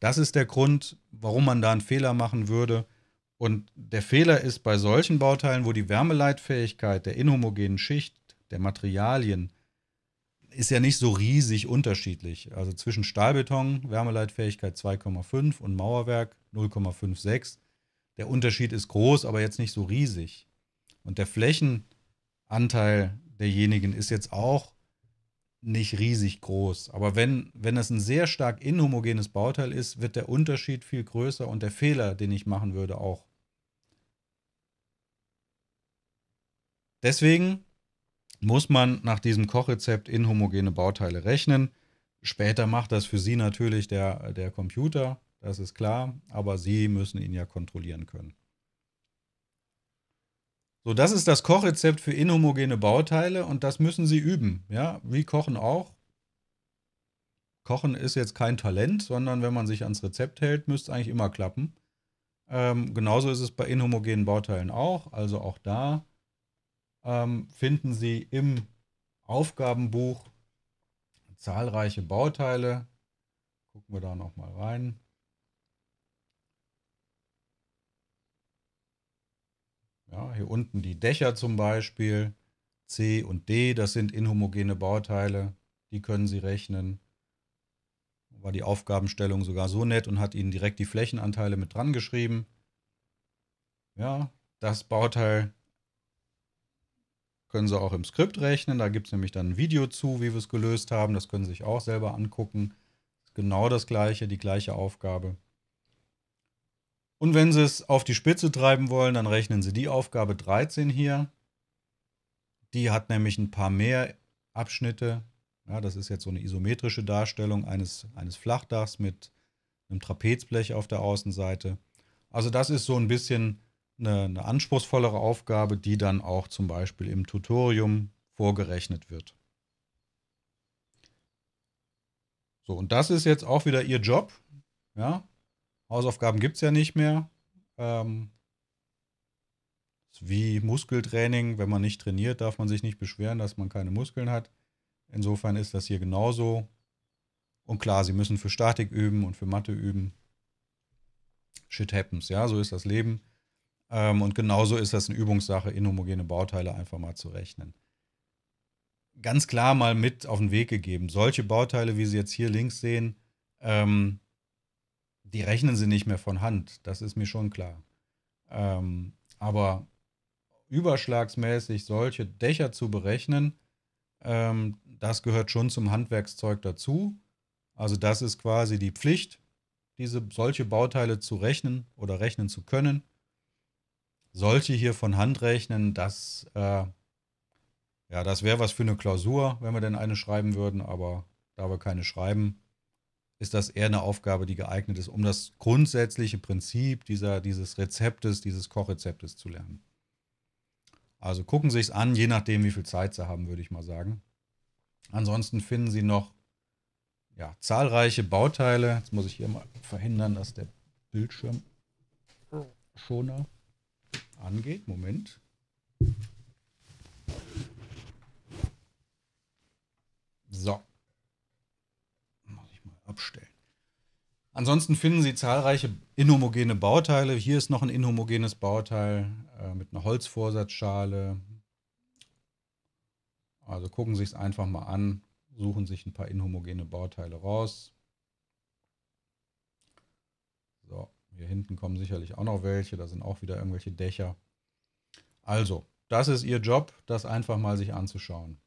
Das ist der Grund, warum man da einen Fehler machen würde. Und der Fehler ist bei solchen Bauteilen, wo die Wärmeleitfähigkeit der inhomogenen Schicht, der Materialien, ist ja nicht so riesig unterschiedlich. Also zwischen Stahlbeton, Wärmeleitfähigkeit 2,5 und Mauerwerk 0,56. Der Unterschied ist groß, aber jetzt nicht so riesig. Und der Flächenanteil derjenigen ist jetzt auch nicht riesig groß. Aber wenn, wenn das ein sehr stark inhomogenes Bauteil ist, wird der Unterschied viel größer und der Fehler, den ich machen würde, auch. Deswegen muss man nach diesem Kochrezept inhomogene Bauteile rechnen. Später macht das für Sie natürlich der, der Computer, das ist klar, aber Sie müssen ihn ja kontrollieren können. So, das ist das Kochrezept für inhomogene Bauteile und das müssen Sie üben. Ja, wie Kochen auch. Kochen ist jetzt kein Talent, sondern wenn man sich ans Rezept hält, müsste es eigentlich immer klappen. Ähm, genauso ist es bei inhomogenen Bauteilen auch. Also auch da ähm, finden Sie im Aufgabenbuch zahlreiche Bauteile. Gucken wir da nochmal rein. Ja, hier unten die Dächer zum Beispiel, C und D, das sind inhomogene Bauteile, die können Sie rechnen. War die Aufgabenstellung sogar so nett und hat Ihnen direkt die Flächenanteile mit dran geschrieben. Ja, das Bauteil können Sie auch im Skript rechnen. Da gibt es nämlich dann ein Video zu, wie wir es gelöst haben. Das können Sie sich auch selber angucken. Genau das gleiche, die gleiche Aufgabe. Und wenn Sie es auf die Spitze treiben wollen, dann rechnen Sie die Aufgabe 13 hier. Die hat nämlich ein paar mehr Abschnitte. Ja, das ist jetzt so eine isometrische Darstellung eines, eines Flachdachs mit einem Trapezblech auf der Außenseite. Also das ist so ein bisschen eine, eine anspruchsvollere Aufgabe, die dann auch zum Beispiel im Tutorium vorgerechnet wird. So, und das ist jetzt auch wieder Ihr Job. Ja, Hausaufgaben gibt es ja nicht mehr. Ähm, wie Muskeltraining, wenn man nicht trainiert, darf man sich nicht beschweren, dass man keine Muskeln hat. Insofern ist das hier genauso. Und klar, sie müssen für Statik üben und für Mathe üben. Shit happens, ja, so ist das Leben. Ähm, und genauso ist das eine Übungssache, inhomogene Bauteile einfach mal zu rechnen. Ganz klar mal mit auf den Weg gegeben. Solche Bauteile, wie Sie jetzt hier links sehen, ähm, die rechnen sie nicht mehr von Hand, das ist mir schon klar. Ähm, aber überschlagsmäßig solche Dächer zu berechnen, ähm, das gehört schon zum Handwerkszeug dazu. Also das ist quasi die Pflicht, diese solche Bauteile zu rechnen oder rechnen zu können. Solche hier von Hand rechnen, das, äh, ja, das wäre was für eine Klausur, wenn wir denn eine schreiben würden, aber da wir keine schreiben, ist das eher eine Aufgabe, die geeignet ist, um das grundsätzliche Prinzip dieser, dieses Rezeptes, dieses Kochrezeptes zu lernen. Also gucken Sie es an, je nachdem, wie viel Zeit Sie haben, würde ich mal sagen. Ansonsten finden Sie noch ja, zahlreiche Bauteile. Jetzt muss ich hier mal verhindern, dass der Bildschirm schoner angeht. Moment. So abstellen. Ansonsten finden Sie zahlreiche inhomogene Bauteile. Hier ist noch ein inhomogenes Bauteil äh, mit einer Holzvorsatzschale. Also gucken Sie es einfach mal an, suchen sich ein paar inhomogene Bauteile raus. So, hier hinten kommen sicherlich auch noch welche, da sind auch wieder irgendwelche Dächer. Also, das ist Ihr Job, das einfach mal sich anzuschauen.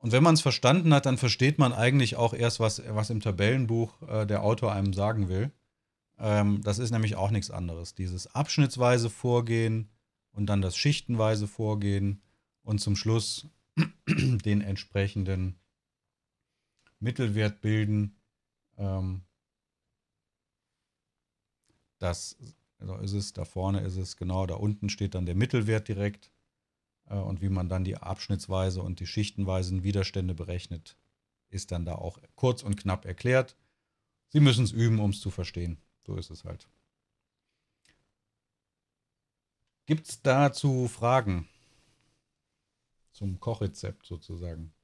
Und wenn man es verstanden hat, dann versteht man eigentlich auch erst, was, was im Tabellenbuch äh, der Autor einem sagen will. Ähm, das ist nämlich auch nichts anderes. Dieses abschnittsweise Vorgehen und dann das schichtenweise Vorgehen und zum Schluss den entsprechenden Mittelwert bilden. Ähm, das, also ist es, da vorne ist es, genau, da unten steht dann der Mittelwert direkt. Äh, und wie man dann die abschnittsweise und die schichtenweisen Widerstände berechnet, ist dann da auch kurz und knapp erklärt. Sie müssen es üben, um es zu verstehen. So ist es halt. Gibt es dazu Fragen zum Kochrezept sozusagen?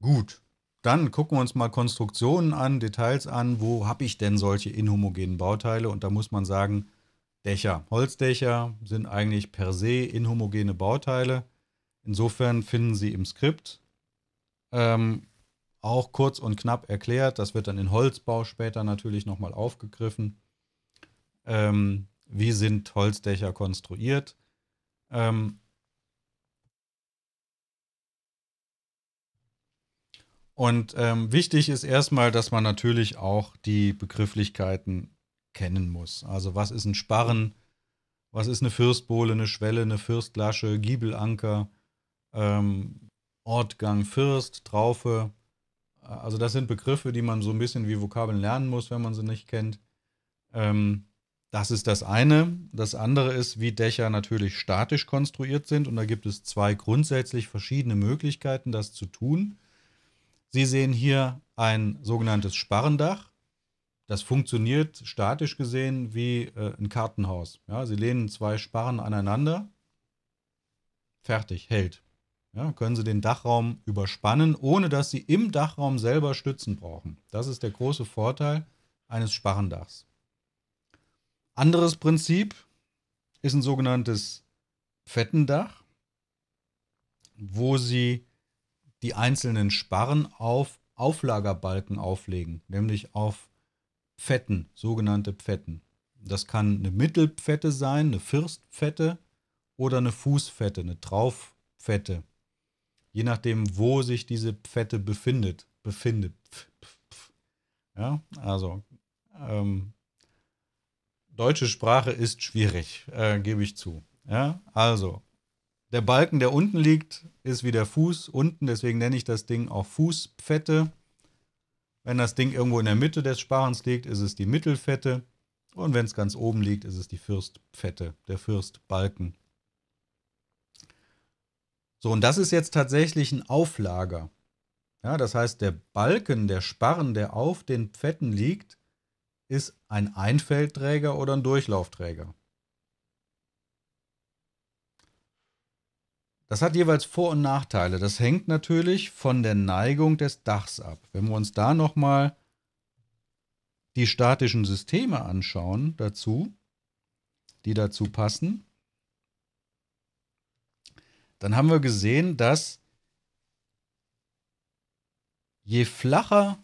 Gut. Dann gucken wir uns mal Konstruktionen an, Details an. Wo habe ich denn solche inhomogenen Bauteile? Und da muss man sagen, Dächer. Holzdächer sind eigentlich per se inhomogene Bauteile. Insofern finden Sie im Skript ähm, auch kurz und knapp erklärt. Das wird dann in Holzbau später natürlich nochmal aufgegriffen. Ähm, wie sind Holzdächer konstruiert? Ähm, Und ähm, wichtig ist erstmal, dass man natürlich auch die Begrifflichkeiten kennen muss. Also was ist ein Sparren? Was ist eine Fürstbohle, eine Schwelle, eine Fürstlasche, Giebelanker, ähm, Ortgang, Fürst, Traufe? Also das sind Begriffe, die man so ein bisschen wie Vokabeln lernen muss, wenn man sie nicht kennt. Ähm, das ist das eine. Das andere ist, wie Dächer natürlich statisch konstruiert sind. Und da gibt es zwei grundsätzlich verschiedene Möglichkeiten, das zu tun. Sie sehen hier ein sogenanntes Sparrendach. Das funktioniert statisch gesehen wie äh, ein Kartenhaus. Ja, Sie lehnen zwei Sparren aneinander. Fertig, hält. Ja, können Sie den Dachraum überspannen, ohne dass Sie im Dachraum selber Stützen brauchen. Das ist der große Vorteil eines Sparrendachs. Anderes Prinzip ist ein sogenanntes Fettendach, wo Sie die einzelnen Sparren auf Auflagerbalken auflegen, nämlich auf Pfetten, sogenannte Pfetten. Das kann eine Mittelpfette sein, eine Firstpfette oder eine Fußfette, eine Traufpfette. Je nachdem, wo sich diese Pfette befindet. befindet. Ja, also ähm, deutsche Sprache ist schwierig, äh, gebe ich zu. Ja, also der Balken, der unten liegt, ist wie der Fuß unten, deswegen nenne ich das Ding auch Fußfette. Wenn das Ding irgendwo in der Mitte des Sparens liegt, ist es die Mittelfette. Und wenn es ganz oben liegt, ist es die Fürstfette, der Fürstbalken. So, und das ist jetzt tatsächlich ein Auflager. Ja, das heißt, der Balken, der Sparren, der auf den Pfetten liegt, ist ein Einfeldträger oder ein Durchlaufträger. Das hat jeweils Vor- und Nachteile. Das hängt natürlich von der Neigung des Dachs ab. Wenn wir uns da nochmal die statischen Systeme anschauen dazu, die dazu passen, dann haben wir gesehen, dass je flacher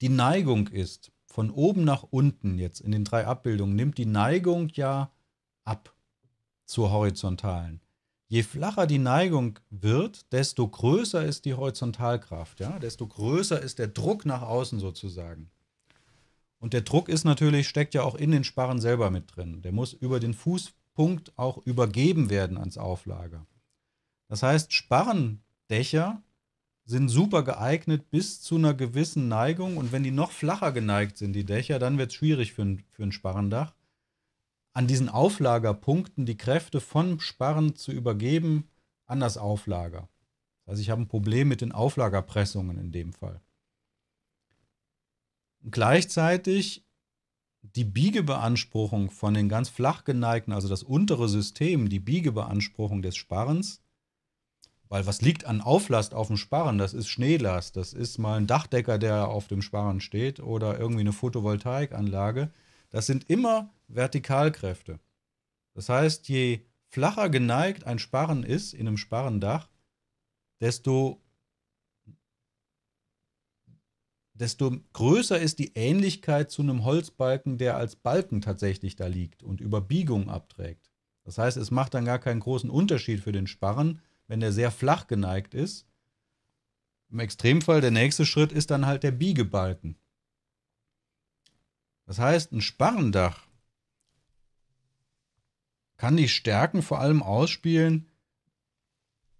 die Neigung ist, von oben nach unten jetzt in den drei Abbildungen, nimmt die Neigung ja ab zur horizontalen. Je flacher die Neigung wird, desto größer ist die Horizontalkraft, ja? desto größer ist der Druck nach außen sozusagen. Und der Druck ist natürlich, steckt ja auch in den Sparren selber mit drin. Der muss über den Fußpunkt auch übergeben werden ans Auflager. Das heißt, Sparrendächer sind super geeignet bis zu einer gewissen Neigung. Und wenn die noch flacher geneigt sind, die Dächer, dann wird es schwierig für ein, für ein Sparrendach an diesen Auflagerpunkten die Kräfte vom Sparren zu übergeben an das Auflager. Also ich habe ein Problem mit den Auflagerpressungen in dem Fall. Gleichzeitig die Biegebeanspruchung von den ganz flach geneigten, also das untere System, die Biegebeanspruchung des Sparrens, weil was liegt an Auflast auf dem Sparren? Das ist Schneelast, das ist mal ein Dachdecker, der auf dem Sparren steht oder irgendwie eine Photovoltaikanlage. Das sind immer Vertikalkräfte. Das heißt, je flacher geneigt ein Sparren ist in einem Sparrendach, desto, desto größer ist die Ähnlichkeit zu einem Holzbalken, der als Balken tatsächlich da liegt und über Biegung abträgt. Das heißt, es macht dann gar keinen großen Unterschied für den Sparren, wenn der sehr flach geneigt ist. Im Extremfall der nächste Schritt ist dann halt der Biegebalken. Das heißt, ein Sparrendach kann die Stärken vor allem ausspielen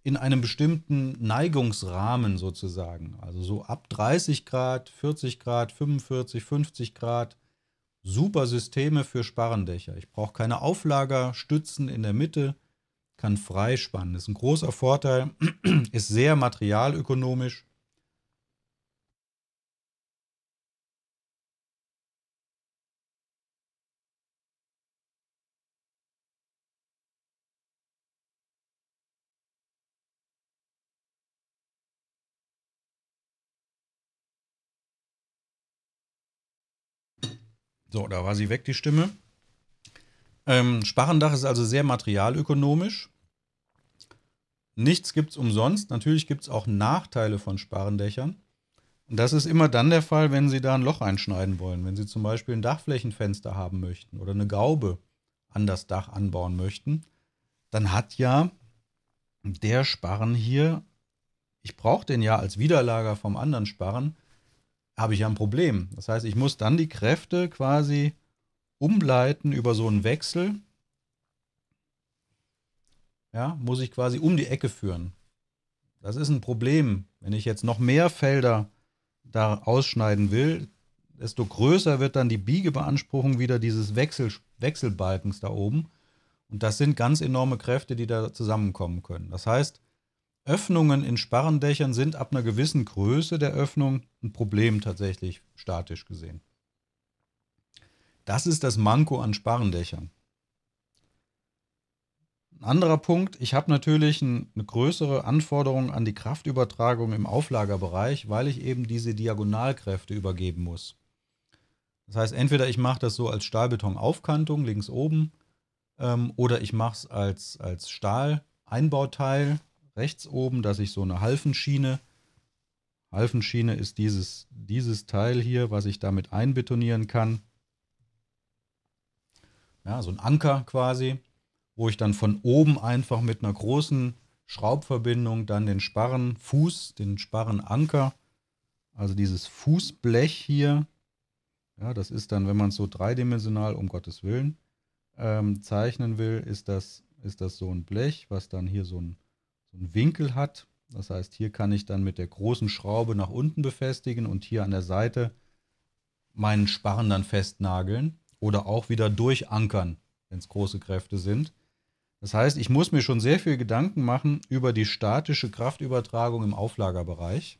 in einem bestimmten Neigungsrahmen sozusagen. Also so ab 30 Grad, 40 Grad, 45, 50 Grad. Super Systeme für Sparrendächer. Ich brauche keine Auflagerstützen in der Mitte, kann frei spannen. Das ist ein großer Vorteil, ist sehr materialökonomisch So, da war sie weg, die Stimme. Ähm, Sparrendach ist also sehr materialökonomisch. Nichts gibt es umsonst. Natürlich gibt es auch Nachteile von Sparrendächern. Und das ist immer dann der Fall, wenn Sie da ein Loch einschneiden wollen. Wenn Sie zum Beispiel ein Dachflächenfenster haben möchten oder eine Gaube an das Dach anbauen möchten, dann hat ja der Sparren hier, ich brauche den ja als Widerlager vom anderen Sparren, habe ich ja ein Problem. Das heißt, ich muss dann die Kräfte quasi umleiten über so einen Wechsel. Ja, muss ich quasi um die Ecke führen. Das ist ein Problem. Wenn ich jetzt noch mehr Felder da ausschneiden will, desto größer wird dann die Biegebeanspruchung wieder dieses Wechsel, Wechselbalkens da oben. Und das sind ganz enorme Kräfte, die da zusammenkommen können. Das heißt, Öffnungen in Sparrendächern sind ab einer gewissen Größe der Öffnung ein Problem tatsächlich, statisch gesehen. Das ist das Manko an Sparrendächern. Ein anderer Punkt, ich habe natürlich eine größere Anforderung an die Kraftübertragung im Auflagerbereich, weil ich eben diese Diagonalkräfte übergeben muss. Das heißt, entweder ich mache das so als Stahlbetonaufkantung links oben ähm, oder ich mache es als, als Stahleinbauteil rechts oben, dass ich so eine Halfenschiene, Halfenschiene ist dieses, dieses Teil hier, was ich damit einbetonieren kann. Ja, so ein Anker quasi, wo ich dann von oben einfach mit einer großen Schraubverbindung dann den Sparrenfuß, den Sparrenanker, also dieses Fußblech hier, ja, das ist dann, wenn man es so dreidimensional, um Gottes Willen, ähm, zeichnen will, ist das, ist das so ein Blech, was dann hier so ein so einen Winkel hat. Das heißt, hier kann ich dann mit der großen Schraube nach unten befestigen und hier an der Seite meinen Sparren dann festnageln oder auch wieder durchankern, wenn es große Kräfte sind. Das heißt, ich muss mir schon sehr viel Gedanken machen über die statische Kraftübertragung im Auflagerbereich.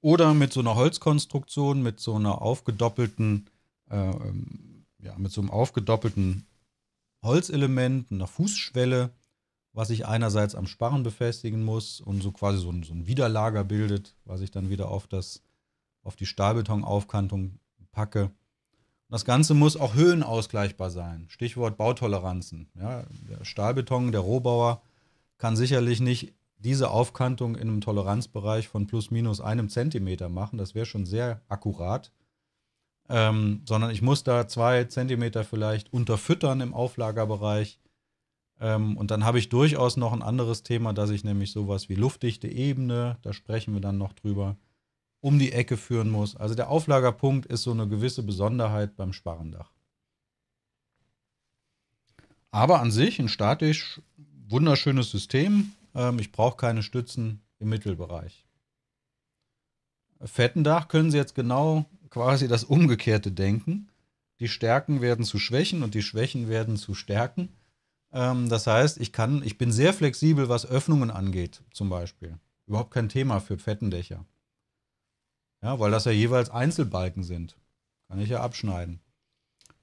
Oder mit so einer Holzkonstruktion, mit so einer aufgedoppelten, äh, ähm, ja, mit so einem aufgedoppelten Holzelement, einer Fußschwelle, was ich einerseits am Sparren befestigen muss und so quasi so ein, so ein Widerlager bildet, was ich dann wieder auf, das, auf die Stahlbetonaufkantung packe. Und das Ganze muss auch höhenausgleichbar sein. Stichwort Bautoleranzen. Ja, der Stahlbeton, der Rohbauer kann sicherlich nicht diese Aufkantung in einem Toleranzbereich von plus minus einem Zentimeter machen. Das wäre schon sehr akkurat. Ähm, sondern ich muss da zwei Zentimeter vielleicht unterfüttern im Auflagerbereich, ähm, und dann habe ich durchaus noch ein anderes Thema, dass ich nämlich sowas wie luftdichte Ebene, da sprechen wir dann noch drüber, um die Ecke führen muss. Also der Auflagerpunkt ist so eine gewisse Besonderheit beim Sparrendach. Aber an sich ein statisch wunderschönes System. Ähm, ich brauche keine Stützen im Mittelbereich. Fettendach können Sie jetzt genau quasi das Umgekehrte denken. Die Stärken werden zu Schwächen und die Schwächen werden zu Stärken. Ähm, das heißt, ich kann, ich bin sehr flexibel, was Öffnungen angeht, zum Beispiel. Überhaupt kein Thema für Fettendächer. Ja, weil das ja jeweils Einzelbalken sind. Kann ich ja abschneiden.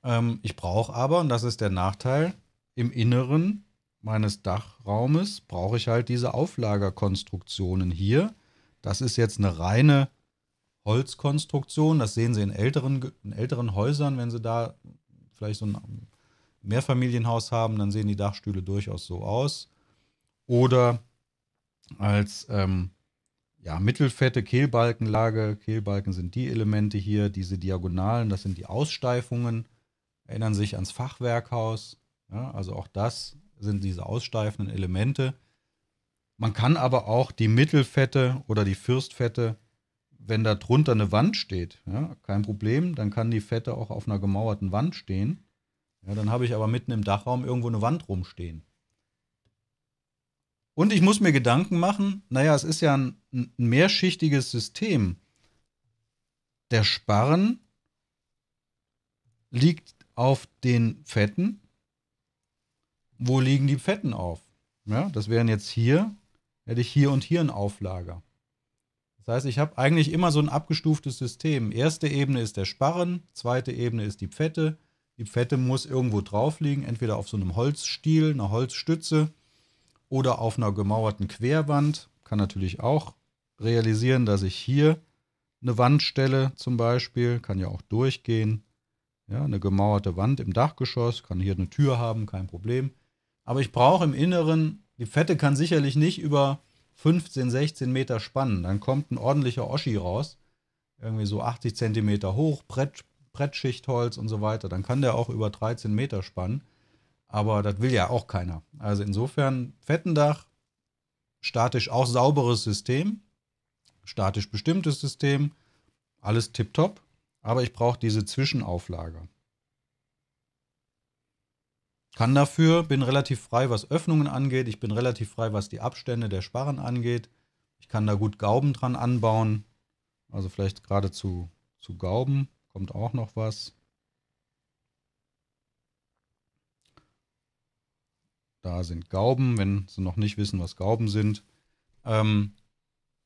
Ähm, ich brauche aber, und das ist der Nachteil, im Inneren meines Dachraumes brauche ich halt diese Auflagerkonstruktionen hier. Das ist jetzt eine reine Holzkonstruktion. Das sehen Sie in älteren, in älteren Häusern, wenn Sie da vielleicht so ein Mehrfamilienhaus haben, dann sehen die Dachstühle durchaus so aus. Oder als ähm, ja, mittelfette Kehlbalkenlage. Kehlbalken sind die Elemente hier, diese Diagonalen, das sind die Aussteifungen, erinnern sich ans Fachwerkhaus. Ja, also auch das sind diese aussteifenden Elemente. Man kann aber auch die mittelfette oder die Fürstfette, wenn da drunter eine Wand steht, ja, kein Problem, dann kann die Fette auch auf einer gemauerten Wand stehen. Ja, dann habe ich aber mitten im Dachraum irgendwo eine Wand rumstehen. Und ich muss mir Gedanken machen, naja, es ist ja ein, ein mehrschichtiges System. Der Sparren liegt auf den Fetten. Wo liegen die Fetten auf? Ja, das wären jetzt hier, hätte ich hier und hier ein Auflager. Das heißt, ich habe eigentlich immer so ein abgestuftes System. Erste Ebene ist der Sparren, zweite Ebene ist die Fette, die Fette muss irgendwo drauf liegen, entweder auf so einem Holzstiel, einer Holzstütze oder auf einer gemauerten Querwand. Kann natürlich auch realisieren, dass ich hier eine Wand stelle zum Beispiel, kann ja auch durchgehen. Ja, eine gemauerte Wand im Dachgeschoss, kann hier eine Tür haben, kein Problem. Aber ich brauche im Inneren, die Fette kann sicherlich nicht über 15, 16 Meter spannen. Dann kommt ein ordentlicher Oschi raus. Irgendwie so 80 Zentimeter hoch, Brett, Brettschichtholz und so weiter, dann kann der auch über 13 Meter spannen. Aber das will ja auch keiner. Also insofern, Fettendach, statisch auch sauberes System, statisch bestimmtes System, alles tipptopp. Aber ich brauche diese Zwischenauflage. Kann dafür, bin relativ frei, was Öffnungen angeht. Ich bin relativ frei, was die Abstände der Sparren angeht. Ich kann da gut Gauben dran anbauen. Also vielleicht geradezu zu Gauben. Kommt auch noch was. Da sind Gauben, wenn Sie noch nicht wissen, was Gauben sind. Ähm,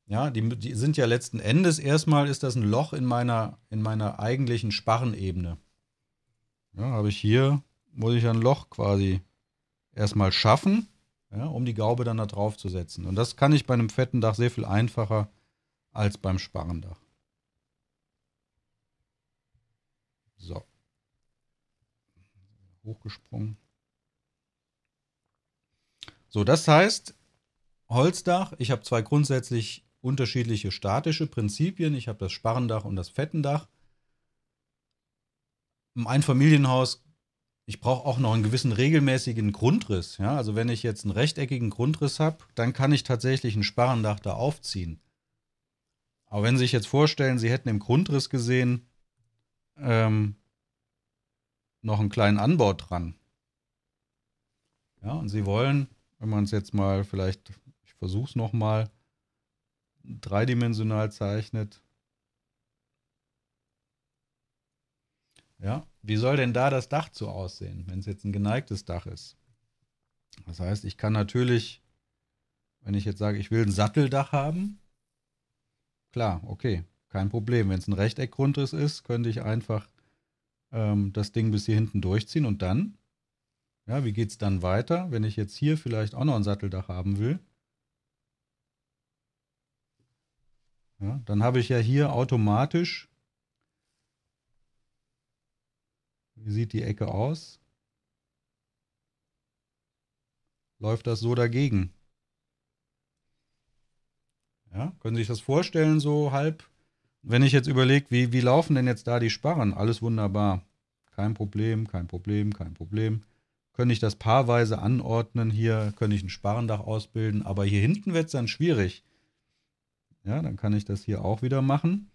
ja, die, die, sind ja letzten Endes erstmal ist das ein Loch in meiner, in meiner eigentlichen Sparrenebene. Ebene. Ja, habe ich hier, muss ich ein Loch quasi erstmal schaffen, ja, um die Gaube dann da drauf zu setzen. Und das kann ich bei einem fetten Dach sehr viel einfacher als beim Sparrendach. So. Hochgesprungen. So, das heißt, Holzdach, ich habe zwei grundsätzlich unterschiedliche statische Prinzipien. Ich habe das Sparrendach und das Fettendach. Im Einfamilienhaus, ich brauche auch noch einen gewissen regelmäßigen Grundriss. Ja? Also wenn ich jetzt einen rechteckigen Grundriss habe, dann kann ich tatsächlich ein Sparrendach da aufziehen. Aber wenn Sie sich jetzt vorstellen, Sie hätten im Grundriss gesehen, ähm, noch einen kleinen Anbau dran. Ja, und sie wollen, wenn man es jetzt mal vielleicht, ich versuche es nochmal, dreidimensional zeichnet. Ja, wie soll denn da das Dach so aussehen, wenn es jetzt ein geneigtes Dach ist? Das heißt, ich kann natürlich, wenn ich jetzt sage, ich will ein Satteldach haben, klar, okay, kein Problem. Wenn es ein Rechteckgrundriss ist, könnte ich einfach ähm, das Ding bis hier hinten durchziehen und dann, ja, wie geht es dann weiter, wenn ich jetzt hier vielleicht auch noch ein Satteldach haben will? Ja, dann habe ich ja hier automatisch, wie sieht die Ecke aus? Läuft das so dagegen? Ja, können Sie sich das vorstellen, so halb wenn ich jetzt überlege, wie, wie laufen denn jetzt da die Sparren? Alles wunderbar. Kein Problem, kein Problem, kein Problem. Könnte ich das paarweise anordnen hier? Könnte ich ein Sparrendach ausbilden? Aber hier hinten wird es dann schwierig. Ja, dann kann ich das hier auch wieder machen.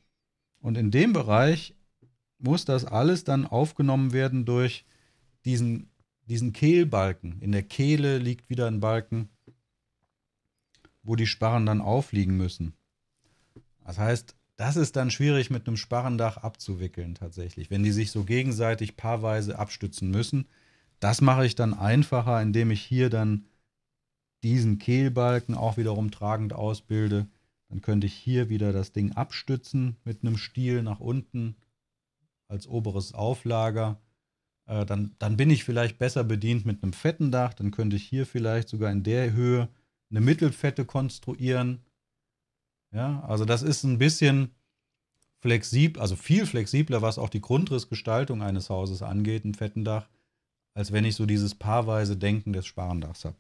Und in dem Bereich muss das alles dann aufgenommen werden durch diesen, diesen Kehlbalken. In der Kehle liegt wieder ein Balken, wo die Sparren dann aufliegen müssen. Das heißt, das ist dann schwierig mit einem Sparrendach abzuwickeln tatsächlich. Wenn die sich so gegenseitig paarweise abstützen müssen, das mache ich dann einfacher, indem ich hier dann diesen Kehlbalken auch wiederum tragend ausbilde. Dann könnte ich hier wieder das Ding abstützen mit einem Stiel nach unten als oberes Auflager. Äh, dann, dann bin ich vielleicht besser bedient mit einem fetten Dach. Dann könnte ich hier vielleicht sogar in der Höhe eine Mittelfette konstruieren ja, also das ist ein bisschen flexibel, also viel flexibler, was auch die Grundrissgestaltung eines Hauses angeht, ein fetten Dach, als wenn ich so dieses paarweise Denken des Sparendachs habe.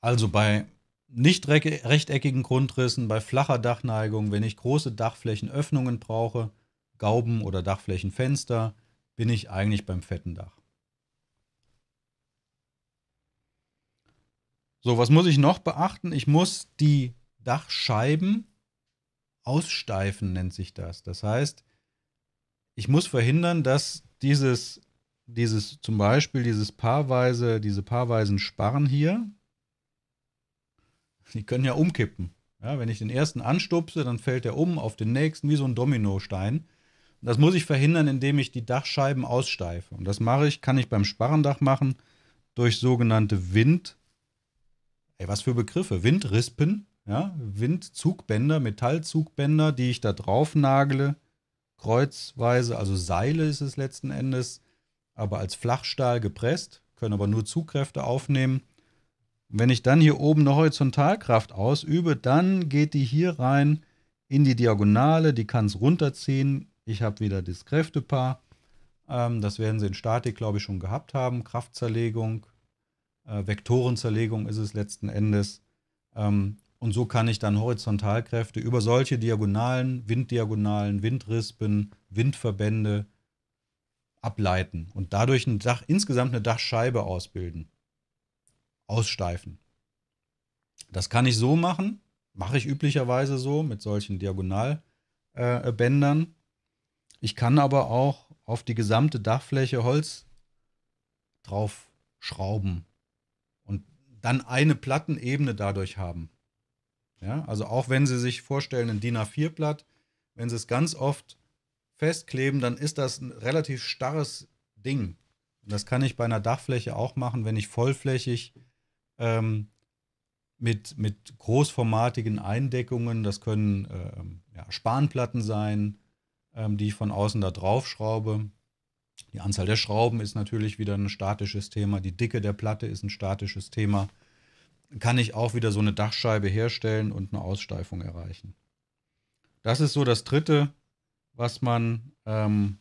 Also bei nicht rechteckigen Grundrissen, bei flacher Dachneigung, wenn ich große Dachflächenöffnungen brauche, Gauben oder Dachflächenfenster, bin ich eigentlich beim fetten Dach. So, was muss ich noch beachten? Ich muss die Dachscheiben aussteifen, nennt sich das. Das heißt, ich muss verhindern, dass dieses, dieses zum Beispiel dieses paarweise, diese paarweisen Sparren hier, die können ja umkippen. Ja, wenn ich den ersten anstupse, dann fällt er um auf den nächsten, wie so ein Dominostein. Und das muss ich verhindern, indem ich die Dachscheiben aussteife. Und das mache ich, kann ich beim Sparrendach machen, durch sogenannte Wind- ey, was für Begriffe? Windrispen, ja? Windzugbänder, Metallzugbänder, die ich da drauf nagle, kreuzweise, also Seile ist es letzten Endes, aber als Flachstahl gepresst, können aber nur Zugkräfte aufnehmen. wenn ich dann hier oben eine Horizontalkraft ausübe, dann geht die hier rein in die Diagonale, die kann es runterziehen. Ich habe wieder das Kräftepaar. Ähm, das werden Sie in Statik, glaube ich, schon gehabt haben. Kraftzerlegung, äh, Vektorenzerlegung ist es letzten Endes. Ähm, und so kann ich dann Horizontalkräfte über solche Diagonalen, Winddiagonalen, Windrispen, Windverbände ableiten und dadurch ein Dach, insgesamt eine Dachscheibe ausbilden, aussteifen. Das kann ich so machen, mache ich üblicherweise so mit solchen Diagonalbändern. Äh, ich kann aber auch auf die gesamte Dachfläche Holz drauf schrauben dann eine Plattenebene dadurch haben. Ja, also auch wenn Sie sich vorstellen, ein DIN A4-Blatt, wenn Sie es ganz oft festkleben, dann ist das ein relativ starres Ding. Und das kann ich bei einer Dachfläche auch machen, wenn ich vollflächig ähm, mit, mit großformatigen Eindeckungen, das können ähm, ja, Spanplatten sein, ähm, die ich von außen da drauf schraube, die Anzahl der Schrauben ist natürlich wieder ein statisches Thema. Die Dicke der Platte ist ein statisches Thema. Kann ich auch wieder so eine Dachscheibe herstellen und eine Aussteifung erreichen. Das ist so das Dritte, was man ähm,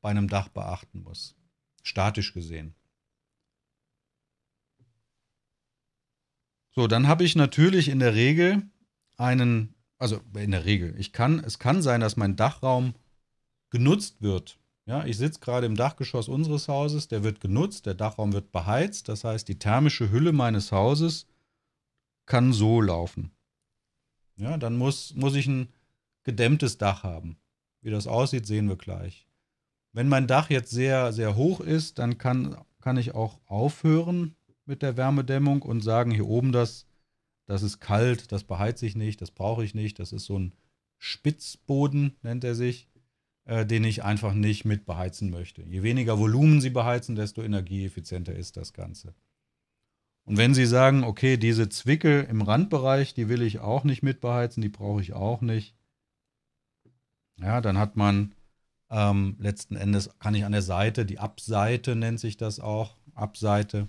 bei einem Dach beachten muss, statisch gesehen. So, dann habe ich natürlich in der Regel einen, also in der Regel, ich kann, es kann sein, dass mein Dachraum genutzt wird ja, ich sitze gerade im Dachgeschoss unseres Hauses, der wird genutzt, der Dachraum wird beheizt, das heißt, die thermische Hülle meines Hauses kann so laufen. Ja, dann muss, muss ich ein gedämmtes Dach haben. Wie das aussieht, sehen wir gleich. Wenn mein Dach jetzt sehr, sehr hoch ist, dann kann, kann ich auch aufhören mit der Wärmedämmung und sagen, hier oben das, das ist kalt, das beheize ich nicht, das brauche ich nicht, das ist so ein Spitzboden, nennt er sich äh, den ich einfach nicht mit beheizen möchte. Je weniger Volumen Sie beheizen, desto energieeffizienter ist das Ganze. Und wenn Sie sagen, okay, diese Zwickel im Randbereich, die will ich auch nicht mitbeheizen, die brauche ich auch nicht, ja, dann hat man ähm, letzten Endes, kann ich an der Seite, die Abseite nennt sich das auch, Abseite,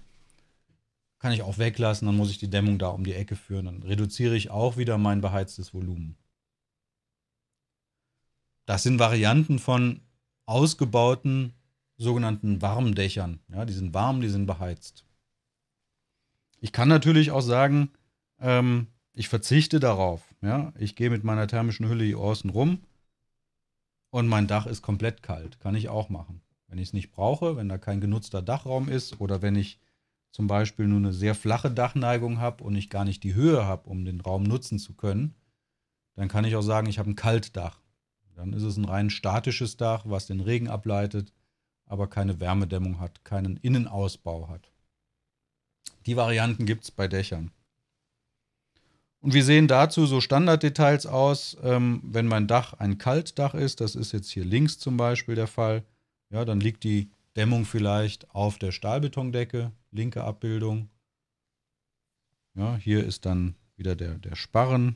kann ich auch weglassen, dann muss ich die Dämmung da um die Ecke führen, dann reduziere ich auch wieder mein beheiztes Volumen. Das sind Varianten von ausgebauten sogenannten Warmdächern. Ja, die sind warm, die sind beheizt. Ich kann natürlich auch sagen, ähm, ich verzichte darauf. Ja? Ich gehe mit meiner thermischen Hülle hier außen rum und mein Dach ist komplett kalt. Kann ich auch machen. Wenn ich es nicht brauche, wenn da kein genutzter Dachraum ist oder wenn ich zum Beispiel nur eine sehr flache Dachneigung habe und ich gar nicht die Höhe habe, um den Raum nutzen zu können, dann kann ich auch sagen, ich habe ein Kaltdach. Dann ist es ein rein statisches Dach, was den Regen ableitet, aber keine Wärmedämmung hat, keinen Innenausbau hat. Die Varianten gibt es bei Dächern. Und wir sehen dazu so Standarddetails aus, ähm, wenn mein Dach ein Kaltdach ist, das ist jetzt hier links zum Beispiel der Fall, ja, dann liegt die Dämmung vielleicht auf der Stahlbetondecke, linke Abbildung. Ja, hier ist dann wieder der, der Sparren,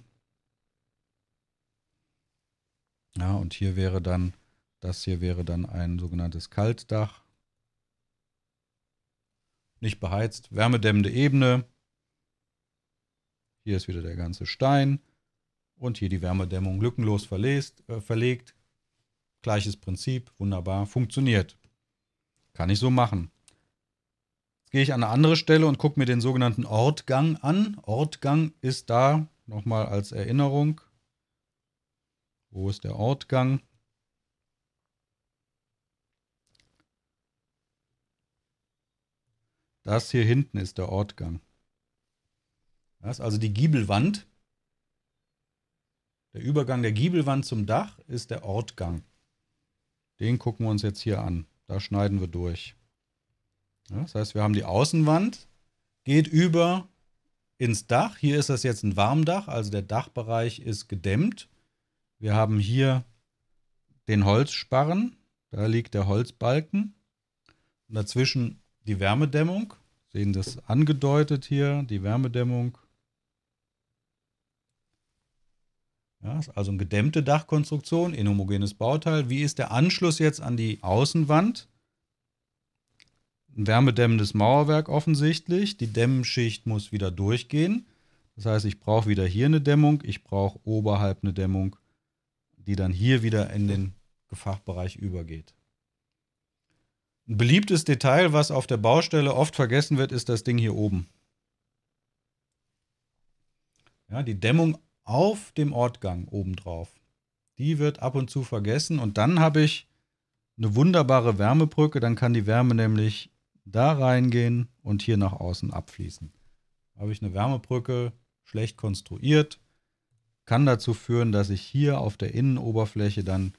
ja, und hier wäre dann, das hier wäre dann ein sogenanntes Kaltdach. Nicht beheizt, wärmedämmende Ebene. Hier ist wieder der ganze Stein. Und hier die Wärmedämmung lückenlos verlest, äh, verlegt. Gleiches Prinzip, wunderbar, funktioniert. Kann ich so machen. Jetzt gehe ich an eine andere Stelle und gucke mir den sogenannten Ortgang an. Ortgang ist da, nochmal als Erinnerung, wo ist der Ortgang? Das hier hinten ist der Ortgang. Das, ist also die Giebelwand. Der Übergang der Giebelwand zum Dach ist der Ortgang. Den gucken wir uns jetzt hier an. Da schneiden wir durch. das heißt, wir haben die Außenwand, geht über ins Dach. Hier ist das jetzt ein Warmdach, also der Dachbereich ist gedämmt. Wir haben hier den Holzsparren, da liegt der Holzbalken. Und dazwischen die Wärmedämmung. Sehen das angedeutet hier, die Wärmedämmung. Ja, also eine gedämmte Dachkonstruktion, inhomogenes Bauteil. Wie ist der Anschluss jetzt an die Außenwand? Ein wärmedämmendes Mauerwerk offensichtlich. Die Dämmschicht muss wieder durchgehen. Das heißt, ich brauche wieder hier eine Dämmung, ich brauche oberhalb eine Dämmung die dann hier wieder in den Fachbereich übergeht. Ein beliebtes Detail, was auf der Baustelle oft vergessen wird, ist das Ding hier oben. Ja, die Dämmung auf dem Ortgang obendrauf. Die wird ab und zu vergessen und dann habe ich eine wunderbare Wärmebrücke, dann kann die Wärme nämlich da reingehen und hier nach außen abfließen. Habe ich eine Wärmebrücke schlecht konstruiert, kann dazu führen, dass ich hier auf der Innenoberfläche dann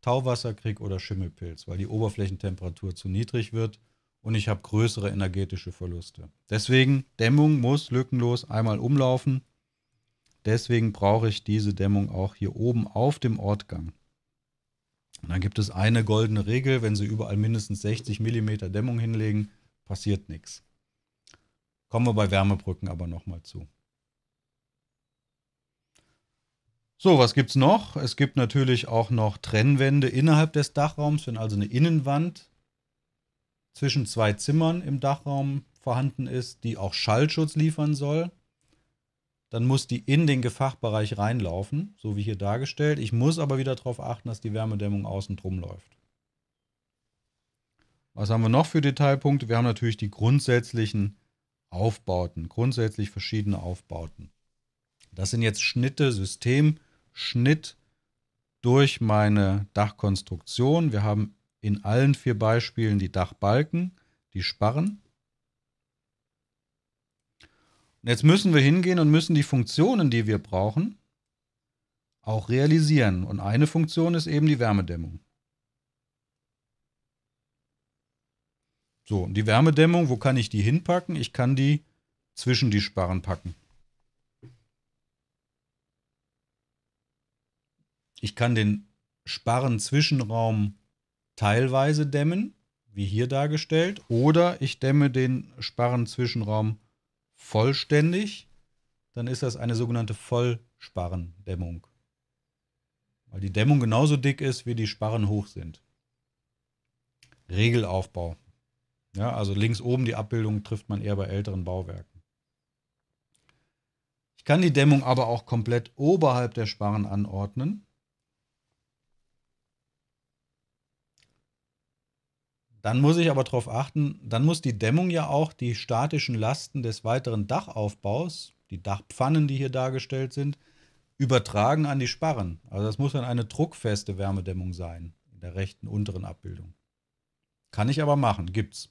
Tauwasser kriege oder Schimmelpilz, weil die Oberflächentemperatur zu niedrig wird und ich habe größere energetische Verluste. Deswegen, Dämmung muss lückenlos einmal umlaufen. Deswegen brauche ich diese Dämmung auch hier oben auf dem Ortgang. Und dann gibt es eine goldene Regel, wenn Sie überall mindestens 60 mm Dämmung hinlegen, passiert nichts. Kommen wir bei Wärmebrücken aber nochmal zu. So, was gibt es noch? Es gibt natürlich auch noch Trennwände innerhalb des Dachraums, wenn also eine Innenwand zwischen zwei Zimmern im Dachraum vorhanden ist, die auch Schallschutz liefern soll. Dann muss die in den Gefachbereich reinlaufen, so wie hier dargestellt. Ich muss aber wieder darauf achten, dass die Wärmedämmung außen drum läuft. Was haben wir noch für Detailpunkte? Wir haben natürlich die grundsätzlichen Aufbauten, grundsätzlich verschiedene Aufbauten. Das sind jetzt Schnitte, System, Schnitt durch meine Dachkonstruktion. Wir haben in allen vier Beispielen die Dachbalken, die Sparren. Und jetzt müssen wir hingehen und müssen die Funktionen, die wir brauchen, auch realisieren. Und eine Funktion ist eben die Wärmedämmung. So, und die Wärmedämmung, wo kann ich die hinpacken? Ich kann die zwischen die Sparren packen. Ich kann den sparren Zwischenraum teilweise dämmen, wie hier dargestellt, oder ich dämme den sparren Zwischenraum vollständig. Dann ist das eine sogenannte Vollsparrendämmung, weil die Dämmung genauso dick ist, wie die Sparren hoch sind. Regelaufbau. Ja, also links oben die Abbildung trifft man eher bei älteren Bauwerken. Ich kann die Dämmung aber auch komplett oberhalb der Sparren anordnen. Dann muss ich aber darauf achten, dann muss die Dämmung ja auch die statischen Lasten des weiteren Dachaufbaus, die Dachpfannen, die hier dargestellt sind, übertragen an die Sparren. Also das muss dann eine druckfeste Wärmedämmung sein, in der rechten unteren Abbildung. Kann ich aber machen, gibt's.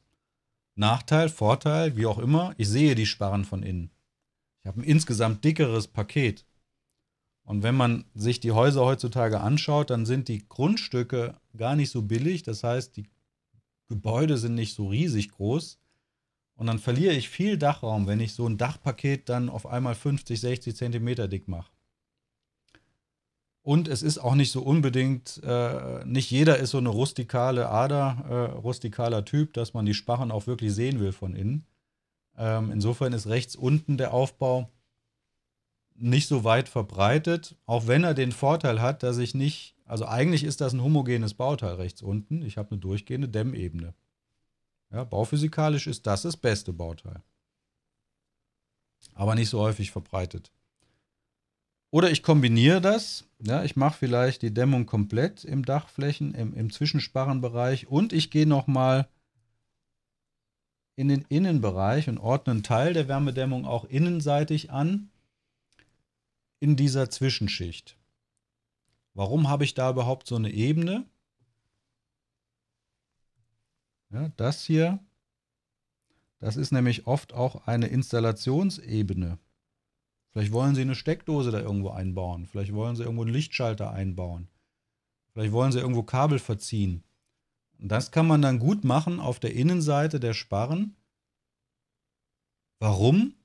Nachteil, Vorteil, wie auch immer, ich sehe die Sparren von innen. Ich habe ein insgesamt dickeres Paket. Und wenn man sich die Häuser heutzutage anschaut, dann sind die Grundstücke gar nicht so billig. Das heißt, die Gebäude sind nicht so riesig groß. Und dann verliere ich viel Dachraum, wenn ich so ein Dachpaket dann auf einmal 50, 60 Zentimeter dick mache. Und es ist auch nicht so unbedingt, äh, nicht jeder ist so eine rustikale Ader, äh, rustikaler Typ, dass man die Sparren auch wirklich sehen will von innen. Ähm, insofern ist rechts unten der Aufbau nicht so weit verbreitet, auch wenn er den Vorteil hat, dass ich nicht, also eigentlich ist das ein homogenes Bauteil rechts unten. Ich habe eine durchgehende Dämmebene. Ja, bauphysikalisch ist das das beste Bauteil. Aber nicht so häufig verbreitet. Oder ich kombiniere das. Ja, ich mache vielleicht die Dämmung komplett im Dachflächen, im, im Zwischensparrenbereich und ich gehe nochmal in den Innenbereich und ordne einen Teil der Wärmedämmung auch innenseitig an in dieser Zwischenschicht. Warum habe ich da überhaupt so eine Ebene? Ja, das hier, das ist nämlich oft auch eine Installationsebene. Vielleicht wollen Sie eine Steckdose da irgendwo einbauen. Vielleicht wollen Sie irgendwo einen Lichtschalter einbauen. Vielleicht wollen Sie irgendwo Kabel verziehen. Und das kann man dann gut machen auf der Innenseite der Sparren. Warum?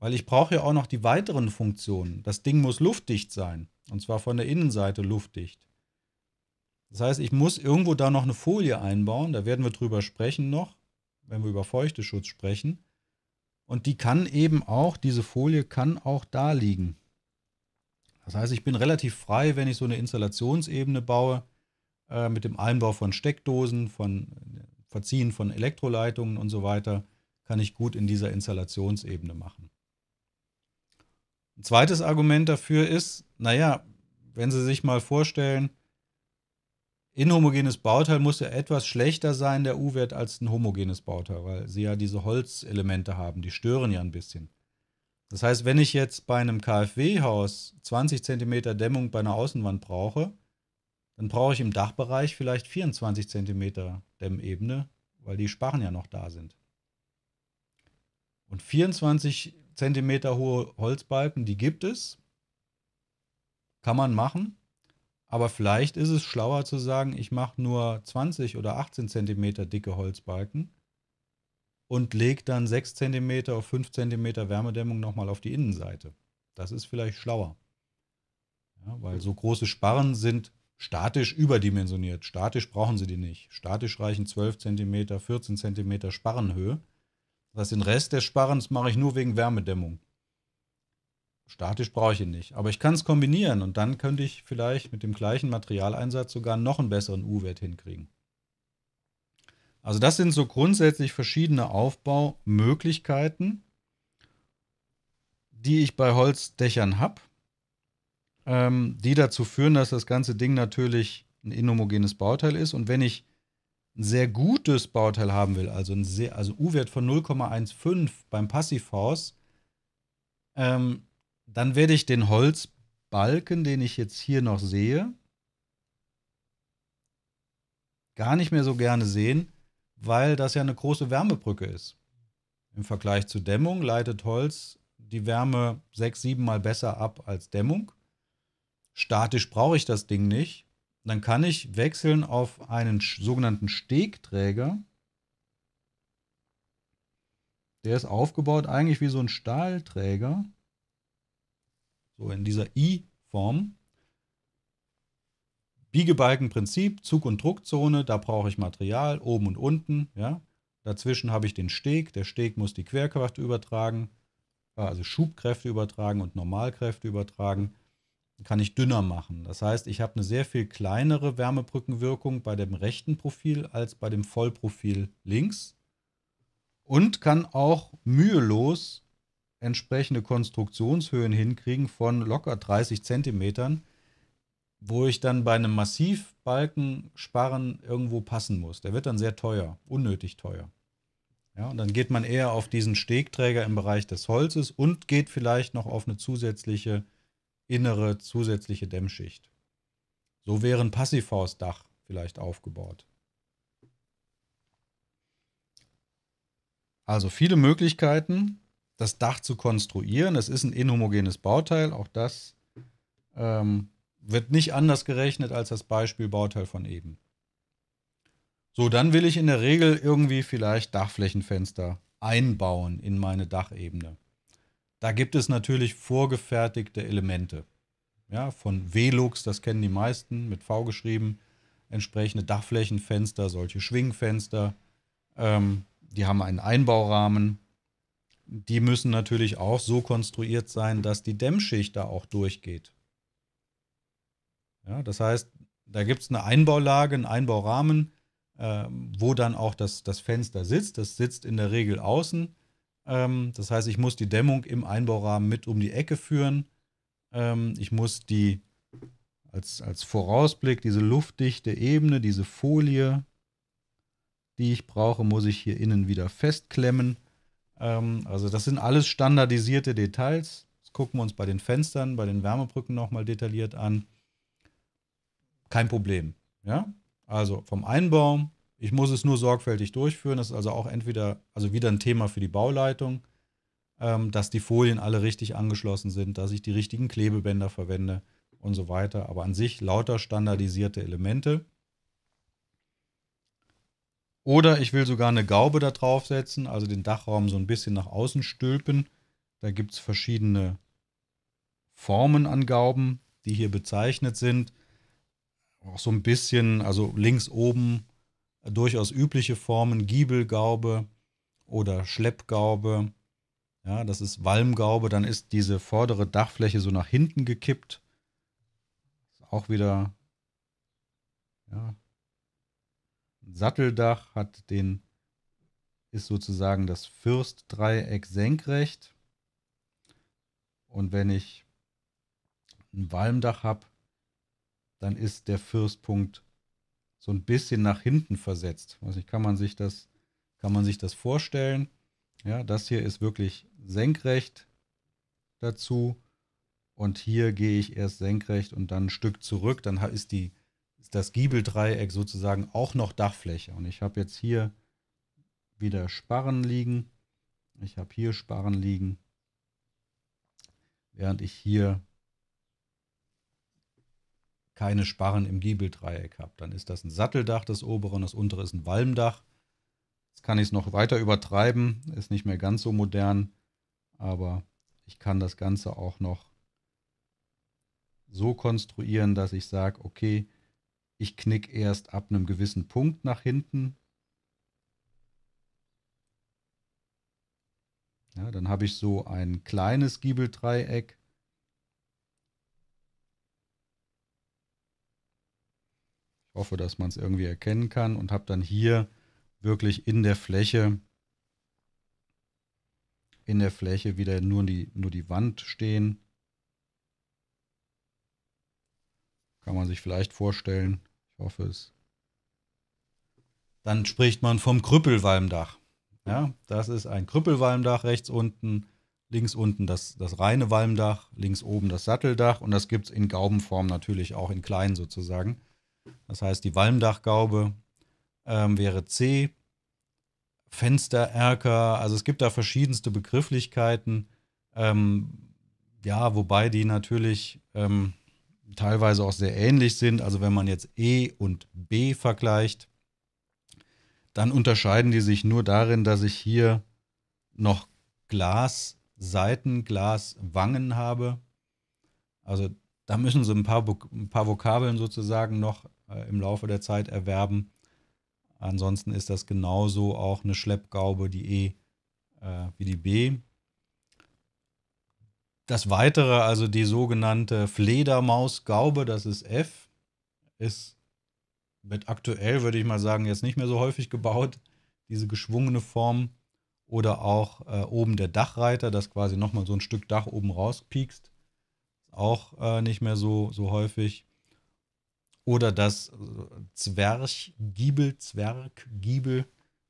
Weil ich brauche ja auch noch die weiteren Funktionen. Das Ding muss luftdicht sein. Und zwar von der Innenseite luftdicht. Das heißt, ich muss irgendwo da noch eine Folie einbauen. Da werden wir drüber sprechen noch, wenn wir über Feuchteschutz sprechen. Und die kann eben auch, diese Folie kann auch da liegen. Das heißt, ich bin relativ frei, wenn ich so eine Installationsebene baue, äh, mit dem Einbau von Steckdosen, von Verziehen von Elektroleitungen und so weiter, kann ich gut in dieser Installationsebene machen. Ein zweites Argument dafür ist, naja, wenn Sie sich mal vorstellen, inhomogenes Bauteil muss ja etwas schlechter sein, der U-Wert, als ein homogenes Bauteil, weil Sie ja diese Holzelemente haben, die stören ja ein bisschen. Das heißt, wenn ich jetzt bei einem KfW-Haus 20 cm Dämmung bei einer Außenwand brauche, dann brauche ich im Dachbereich vielleicht 24 cm Dämmebene, weil die Sparren ja noch da sind. Und 24 Zentimeter hohe Holzbalken, die gibt es. Kann man machen. Aber vielleicht ist es schlauer zu sagen, ich mache nur 20 oder 18 Zentimeter dicke Holzbalken und lege dann 6 Zentimeter auf 5 Zentimeter Wärmedämmung nochmal auf die Innenseite. Das ist vielleicht schlauer. Ja, weil so große Sparren sind statisch überdimensioniert. Statisch brauchen sie die nicht. Statisch reichen 12 Zentimeter, 14 Zentimeter Sparrenhöhe. Das heißt, den Rest des Sparrens mache ich nur wegen Wärmedämmung. Statisch brauche ich ihn nicht. Aber ich kann es kombinieren und dann könnte ich vielleicht mit dem gleichen Materialeinsatz sogar noch einen besseren U-Wert hinkriegen. Also das sind so grundsätzlich verschiedene Aufbaumöglichkeiten, die ich bei Holzdächern habe, ähm, die dazu führen, dass das ganze Ding natürlich ein inhomogenes Bauteil ist. Und wenn ich ein sehr gutes Bauteil haben will, also ein sehr, also U-Wert von 0,15 beim Passivhaus, ähm, dann werde ich den Holzbalken, den ich jetzt hier noch sehe, gar nicht mehr so gerne sehen, weil das ja eine große Wärmebrücke ist. Im Vergleich zu Dämmung leitet Holz die Wärme sechs, sieben Mal besser ab als Dämmung. Statisch brauche ich das Ding nicht dann kann ich wechseln auf einen sogenannten Stegträger. Der ist aufgebaut eigentlich wie so ein Stahlträger. So in dieser I-Form. Biegebalkenprinzip, Zug- und Druckzone, da brauche ich Material, oben und unten. Ja. Dazwischen habe ich den Steg, der Steg muss die Querkraft übertragen, also Schubkräfte übertragen und Normalkräfte übertragen kann ich dünner machen. Das heißt, ich habe eine sehr viel kleinere Wärmebrückenwirkung bei dem rechten Profil als bei dem Vollprofil links und kann auch mühelos entsprechende Konstruktionshöhen hinkriegen von locker 30 Zentimetern, wo ich dann bei einem Massivbalkensparren irgendwo passen muss. Der wird dann sehr teuer, unnötig teuer. Ja, und dann geht man eher auf diesen Stegträger im Bereich des Holzes und geht vielleicht noch auf eine zusätzliche innere zusätzliche Dämmschicht. So wäre ein Passivhausdach vielleicht aufgebaut. Also viele Möglichkeiten, das Dach zu konstruieren. Es ist ein inhomogenes Bauteil. Auch das ähm, wird nicht anders gerechnet als das Beispiel Bauteil von eben. So, dann will ich in der Regel irgendwie vielleicht Dachflächenfenster einbauen in meine Dachebene. Da gibt es natürlich vorgefertigte Elemente. Ja, von Velux, das kennen die meisten, mit V geschrieben, entsprechende Dachflächenfenster, solche Schwingfenster. Ähm, die haben einen Einbaurahmen. Die müssen natürlich auch so konstruiert sein, dass die Dämmschicht da auch durchgeht. Ja, das heißt, da gibt es eine Einbaulage, einen Einbaurahmen, äh, wo dann auch das, das Fenster sitzt. Das sitzt in der Regel außen. Ähm, das heißt, ich muss die Dämmung im Einbaurahmen mit um die Ecke führen. Ähm, ich muss die als, als Vorausblick diese luftdichte Ebene, diese Folie, die ich brauche, muss ich hier innen wieder festklemmen. Ähm, also das sind alles standardisierte Details. Das gucken wir uns bei den Fenstern, bei den Wärmebrücken nochmal detailliert an. Kein Problem. Ja? Also vom Einbau ich muss es nur sorgfältig durchführen. Das ist also auch entweder, also wieder ein Thema für die Bauleitung, ähm, dass die Folien alle richtig angeschlossen sind, dass ich die richtigen Klebebänder verwende und so weiter. Aber an sich lauter standardisierte Elemente. Oder ich will sogar eine Gaube da draufsetzen, also den Dachraum so ein bisschen nach außen stülpen. Da gibt es verschiedene Formen an Gauben, die hier bezeichnet sind. Auch so ein bisschen, also links oben durchaus übliche Formen, Giebelgaube oder Schleppgaube. Ja, das ist Walmgaube, dann ist diese vordere Dachfläche so nach hinten gekippt. Ist auch wieder ja, ein Satteldach hat den ist sozusagen das Fürstdreieck senkrecht. Und wenn ich ein Walmdach habe, dann ist der Fürstpunkt so ein bisschen nach hinten versetzt. Weiß nicht, kann man sich das, kann man sich das vorstellen? Ja, das hier ist wirklich senkrecht dazu. Und hier gehe ich erst senkrecht und dann ein Stück zurück. Dann ist, die, ist das Giebeldreieck sozusagen auch noch Dachfläche. Und ich habe jetzt hier wieder Sparren liegen. Ich habe hier Sparren liegen. Während ich hier keine Sparren im Giebeldreieck habe. Dann ist das ein Satteldach, das obere und das untere ist ein Walmdach. Jetzt kann ich es noch weiter übertreiben, ist nicht mehr ganz so modern, aber ich kann das Ganze auch noch so konstruieren, dass ich sage, okay, ich knicke erst ab einem gewissen Punkt nach hinten. Ja, dann habe ich so ein kleines Giebeldreieck Ich hoffe, dass man es irgendwie erkennen kann und habe dann hier wirklich in der Fläche in der Fläche wieder nur die, nur die Wand stehen. Kann man sich vielleicht vorstellen. Ich hoffe es. Dann spricht man vom Krüppelwalmdach. Ja, das ist ein Krüppelwalmdach rechts unten, links unten das, das reine Walmdach, links oben das Satteldach und das gibt es in Gaubenform natürlich auch in klein sozusagen. Das heißt, die Walmdachgaube ähm, wäre C, Fenstererker, also es gibt da verschiedenste Begrifflichkeiten, ähm, ja, wobei die natürlich ähm, teilweise auch sehr ähnlich sind. Also wenn man jetzt E und B vergleicht, dann unterscheiden die sich nur darin, dass ich hier noch Glasseiten, Glaswangen habe. Also da müssen sie ein paar, ein paar Vokabeln sozusagen noch äh, im Laufe der Zeit erwerben. Ansonsten ist das genauso auch eine Schleppgaube, die E äh, wie die B. Das weitere, also die sogenannte Fledermausgaube, das ist F, ist wird aktuell, würde ich mal sagen, jetzt nicht mehr so häufig gebaut, diese geschwungene Form. Oder auch äh, oben der Dachreiter, das quasi nochmal so ein Stück Dach oben rauspiekst auch äh, nicht mehr so, so häufig. Oder das Zwerchgiebel, Zwerggiebel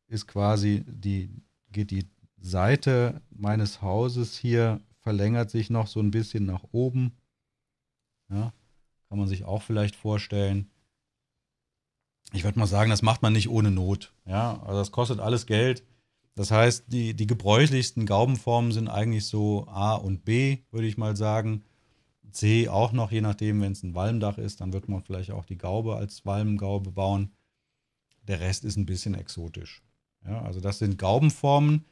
ist quasi die, geht die Seite meines Hauses hier, verlängert sich noch so ein bisschen nach oben. Ja, kann man sich auch vielleicht vorstellen. Ich würde mal sagen, das macht man nicht ohne Not. Ja, also das kostet alles Geld. Das heißt, die, die gebräuchlichsten Gaubenformen sind eigentlich so A und B, würde ich mal sagen. C auch noch, je nachdem, wenn es ein Walmdach ist, dann wird man vielleicht auch die Gaube als Walmgaube bauen. Der Rest ist ein bisschen exotisch. Ja, also das sind Gaubenformen,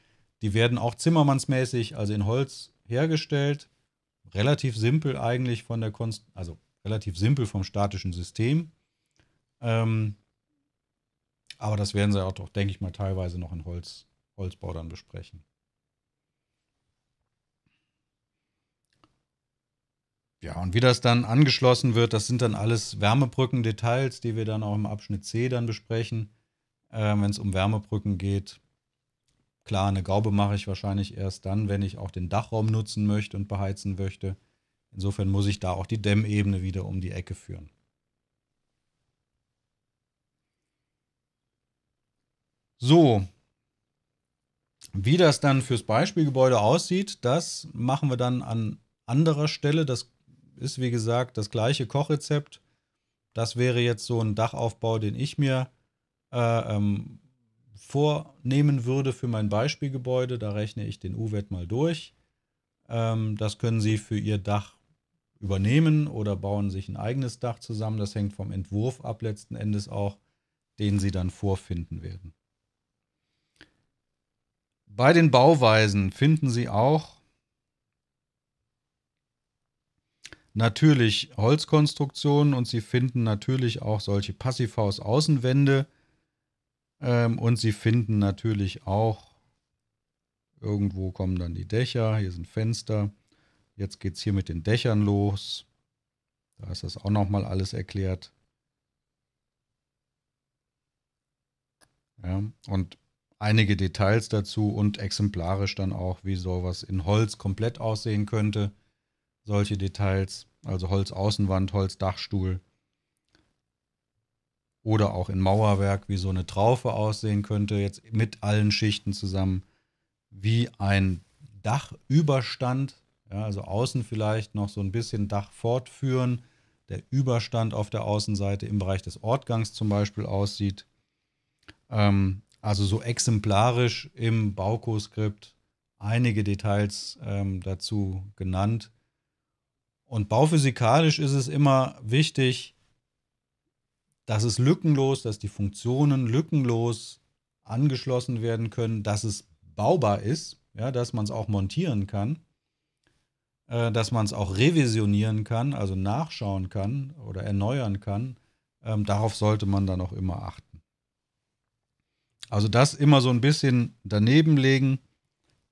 die werden auch zimmermannsmäßig, also in Holz hergestellt. Relativ simpel eigentlich von der Konst, also relativ simpel vom statischen System. Ähm, aber das werden sie auch, denke ich mal, teilweise noch in Holz, Holzbau dann besprechen. Ja, und wie das dann angeschlossen wird, das sind dann alles Wärmebrückendetails, die wir dann auch im Abschnitt C dann besprechen, äh, wenn es um Wärmebrücken geht. Klar, eine Gaube mache ich wahrscheinlich erst dann, wenn ich auch den Dachraum nutzen möchte und beheizen möchte. Insofern muss ich da auch die Dämmebene wieder um die Ecke führen. So, wie das dann fürs Beispielgebäude aussieht, das machen wir dann an anderer Stelle. Das ist wie gesagt das gleiche Kochrezept. Das wäre jetzt so ein Dachaufbau, den ich mir äh, ähm, vornehmen würde für mein Beispielgebäude. Da rechne ich den u UWET mal durch. Ähm, das können Sie für Ihr Dach übernehmen oder bauen sich ein eigenes Dach zusammen. Das hängt vom Entwurf ab letzten Endes auch, den Sie dann vorfinden werden. Bei den Bauweisen finden Sie auch natürlich Holzkonstruktionen und sie finden natürlich auch solche Passivhaus-Außenwände ähm, und sie finden natürlich auch, irgendwo kommen dann die Dächer, hier sind Fenster. Jetzt geht es hier mit den Dächern los. Da ist das auch nochmal alles erklärt. Ja, und einige Details dazu und exemplarisch dann auch, wie sowas in Holz komplett aussehen könnte. Solche Details also Holzaußenwand, Holzdachstuhl oder auch in Mauerwerk, wie so eine Traufe aussehen könnte, jetzt mit allen Schichten zusammen, wie ein Dachüberstand, ja, also außen vielleicht noch so ein bisschen Dach fortführen, der Überstand auf der Außenseite im Bereich des Ortgangs zum Beispiel aussieht. Ähm, also so exemplarisch im Baukoskript einige Details ähm, dazu genannt. Und bauphysikalisch ist es immer wichtig, dass es lückenlos, dass die Funktionen lückenlos angeschlossen werden können, dass es baubar ist, ja, dass man es auch montieren kann, äh, dass man es auch revisionieren kann, also nachschauen kann oder erneuern kann. Ähm, darauf sollte man dann auch immer achten. Also das immer so ein bisschen daneben legen,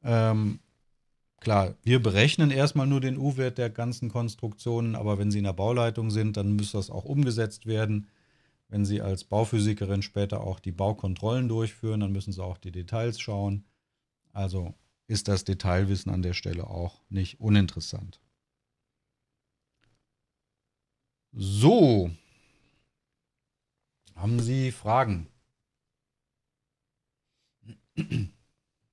ähm, klar, wir berechnen erstmal nur den U-Wert der ganzen Konstruktionen, aber wenn sie in der Bauleitung sind, dann muss das auch umgesetzt werden. Wenn sie als Bauphysikerin später auch die Baukontrollen durchführen, dann müssen sie auch die Details schauen. Also ist das Detailwissen an der Stelle auch nicht uninteressant. So, haben Sie Fragen?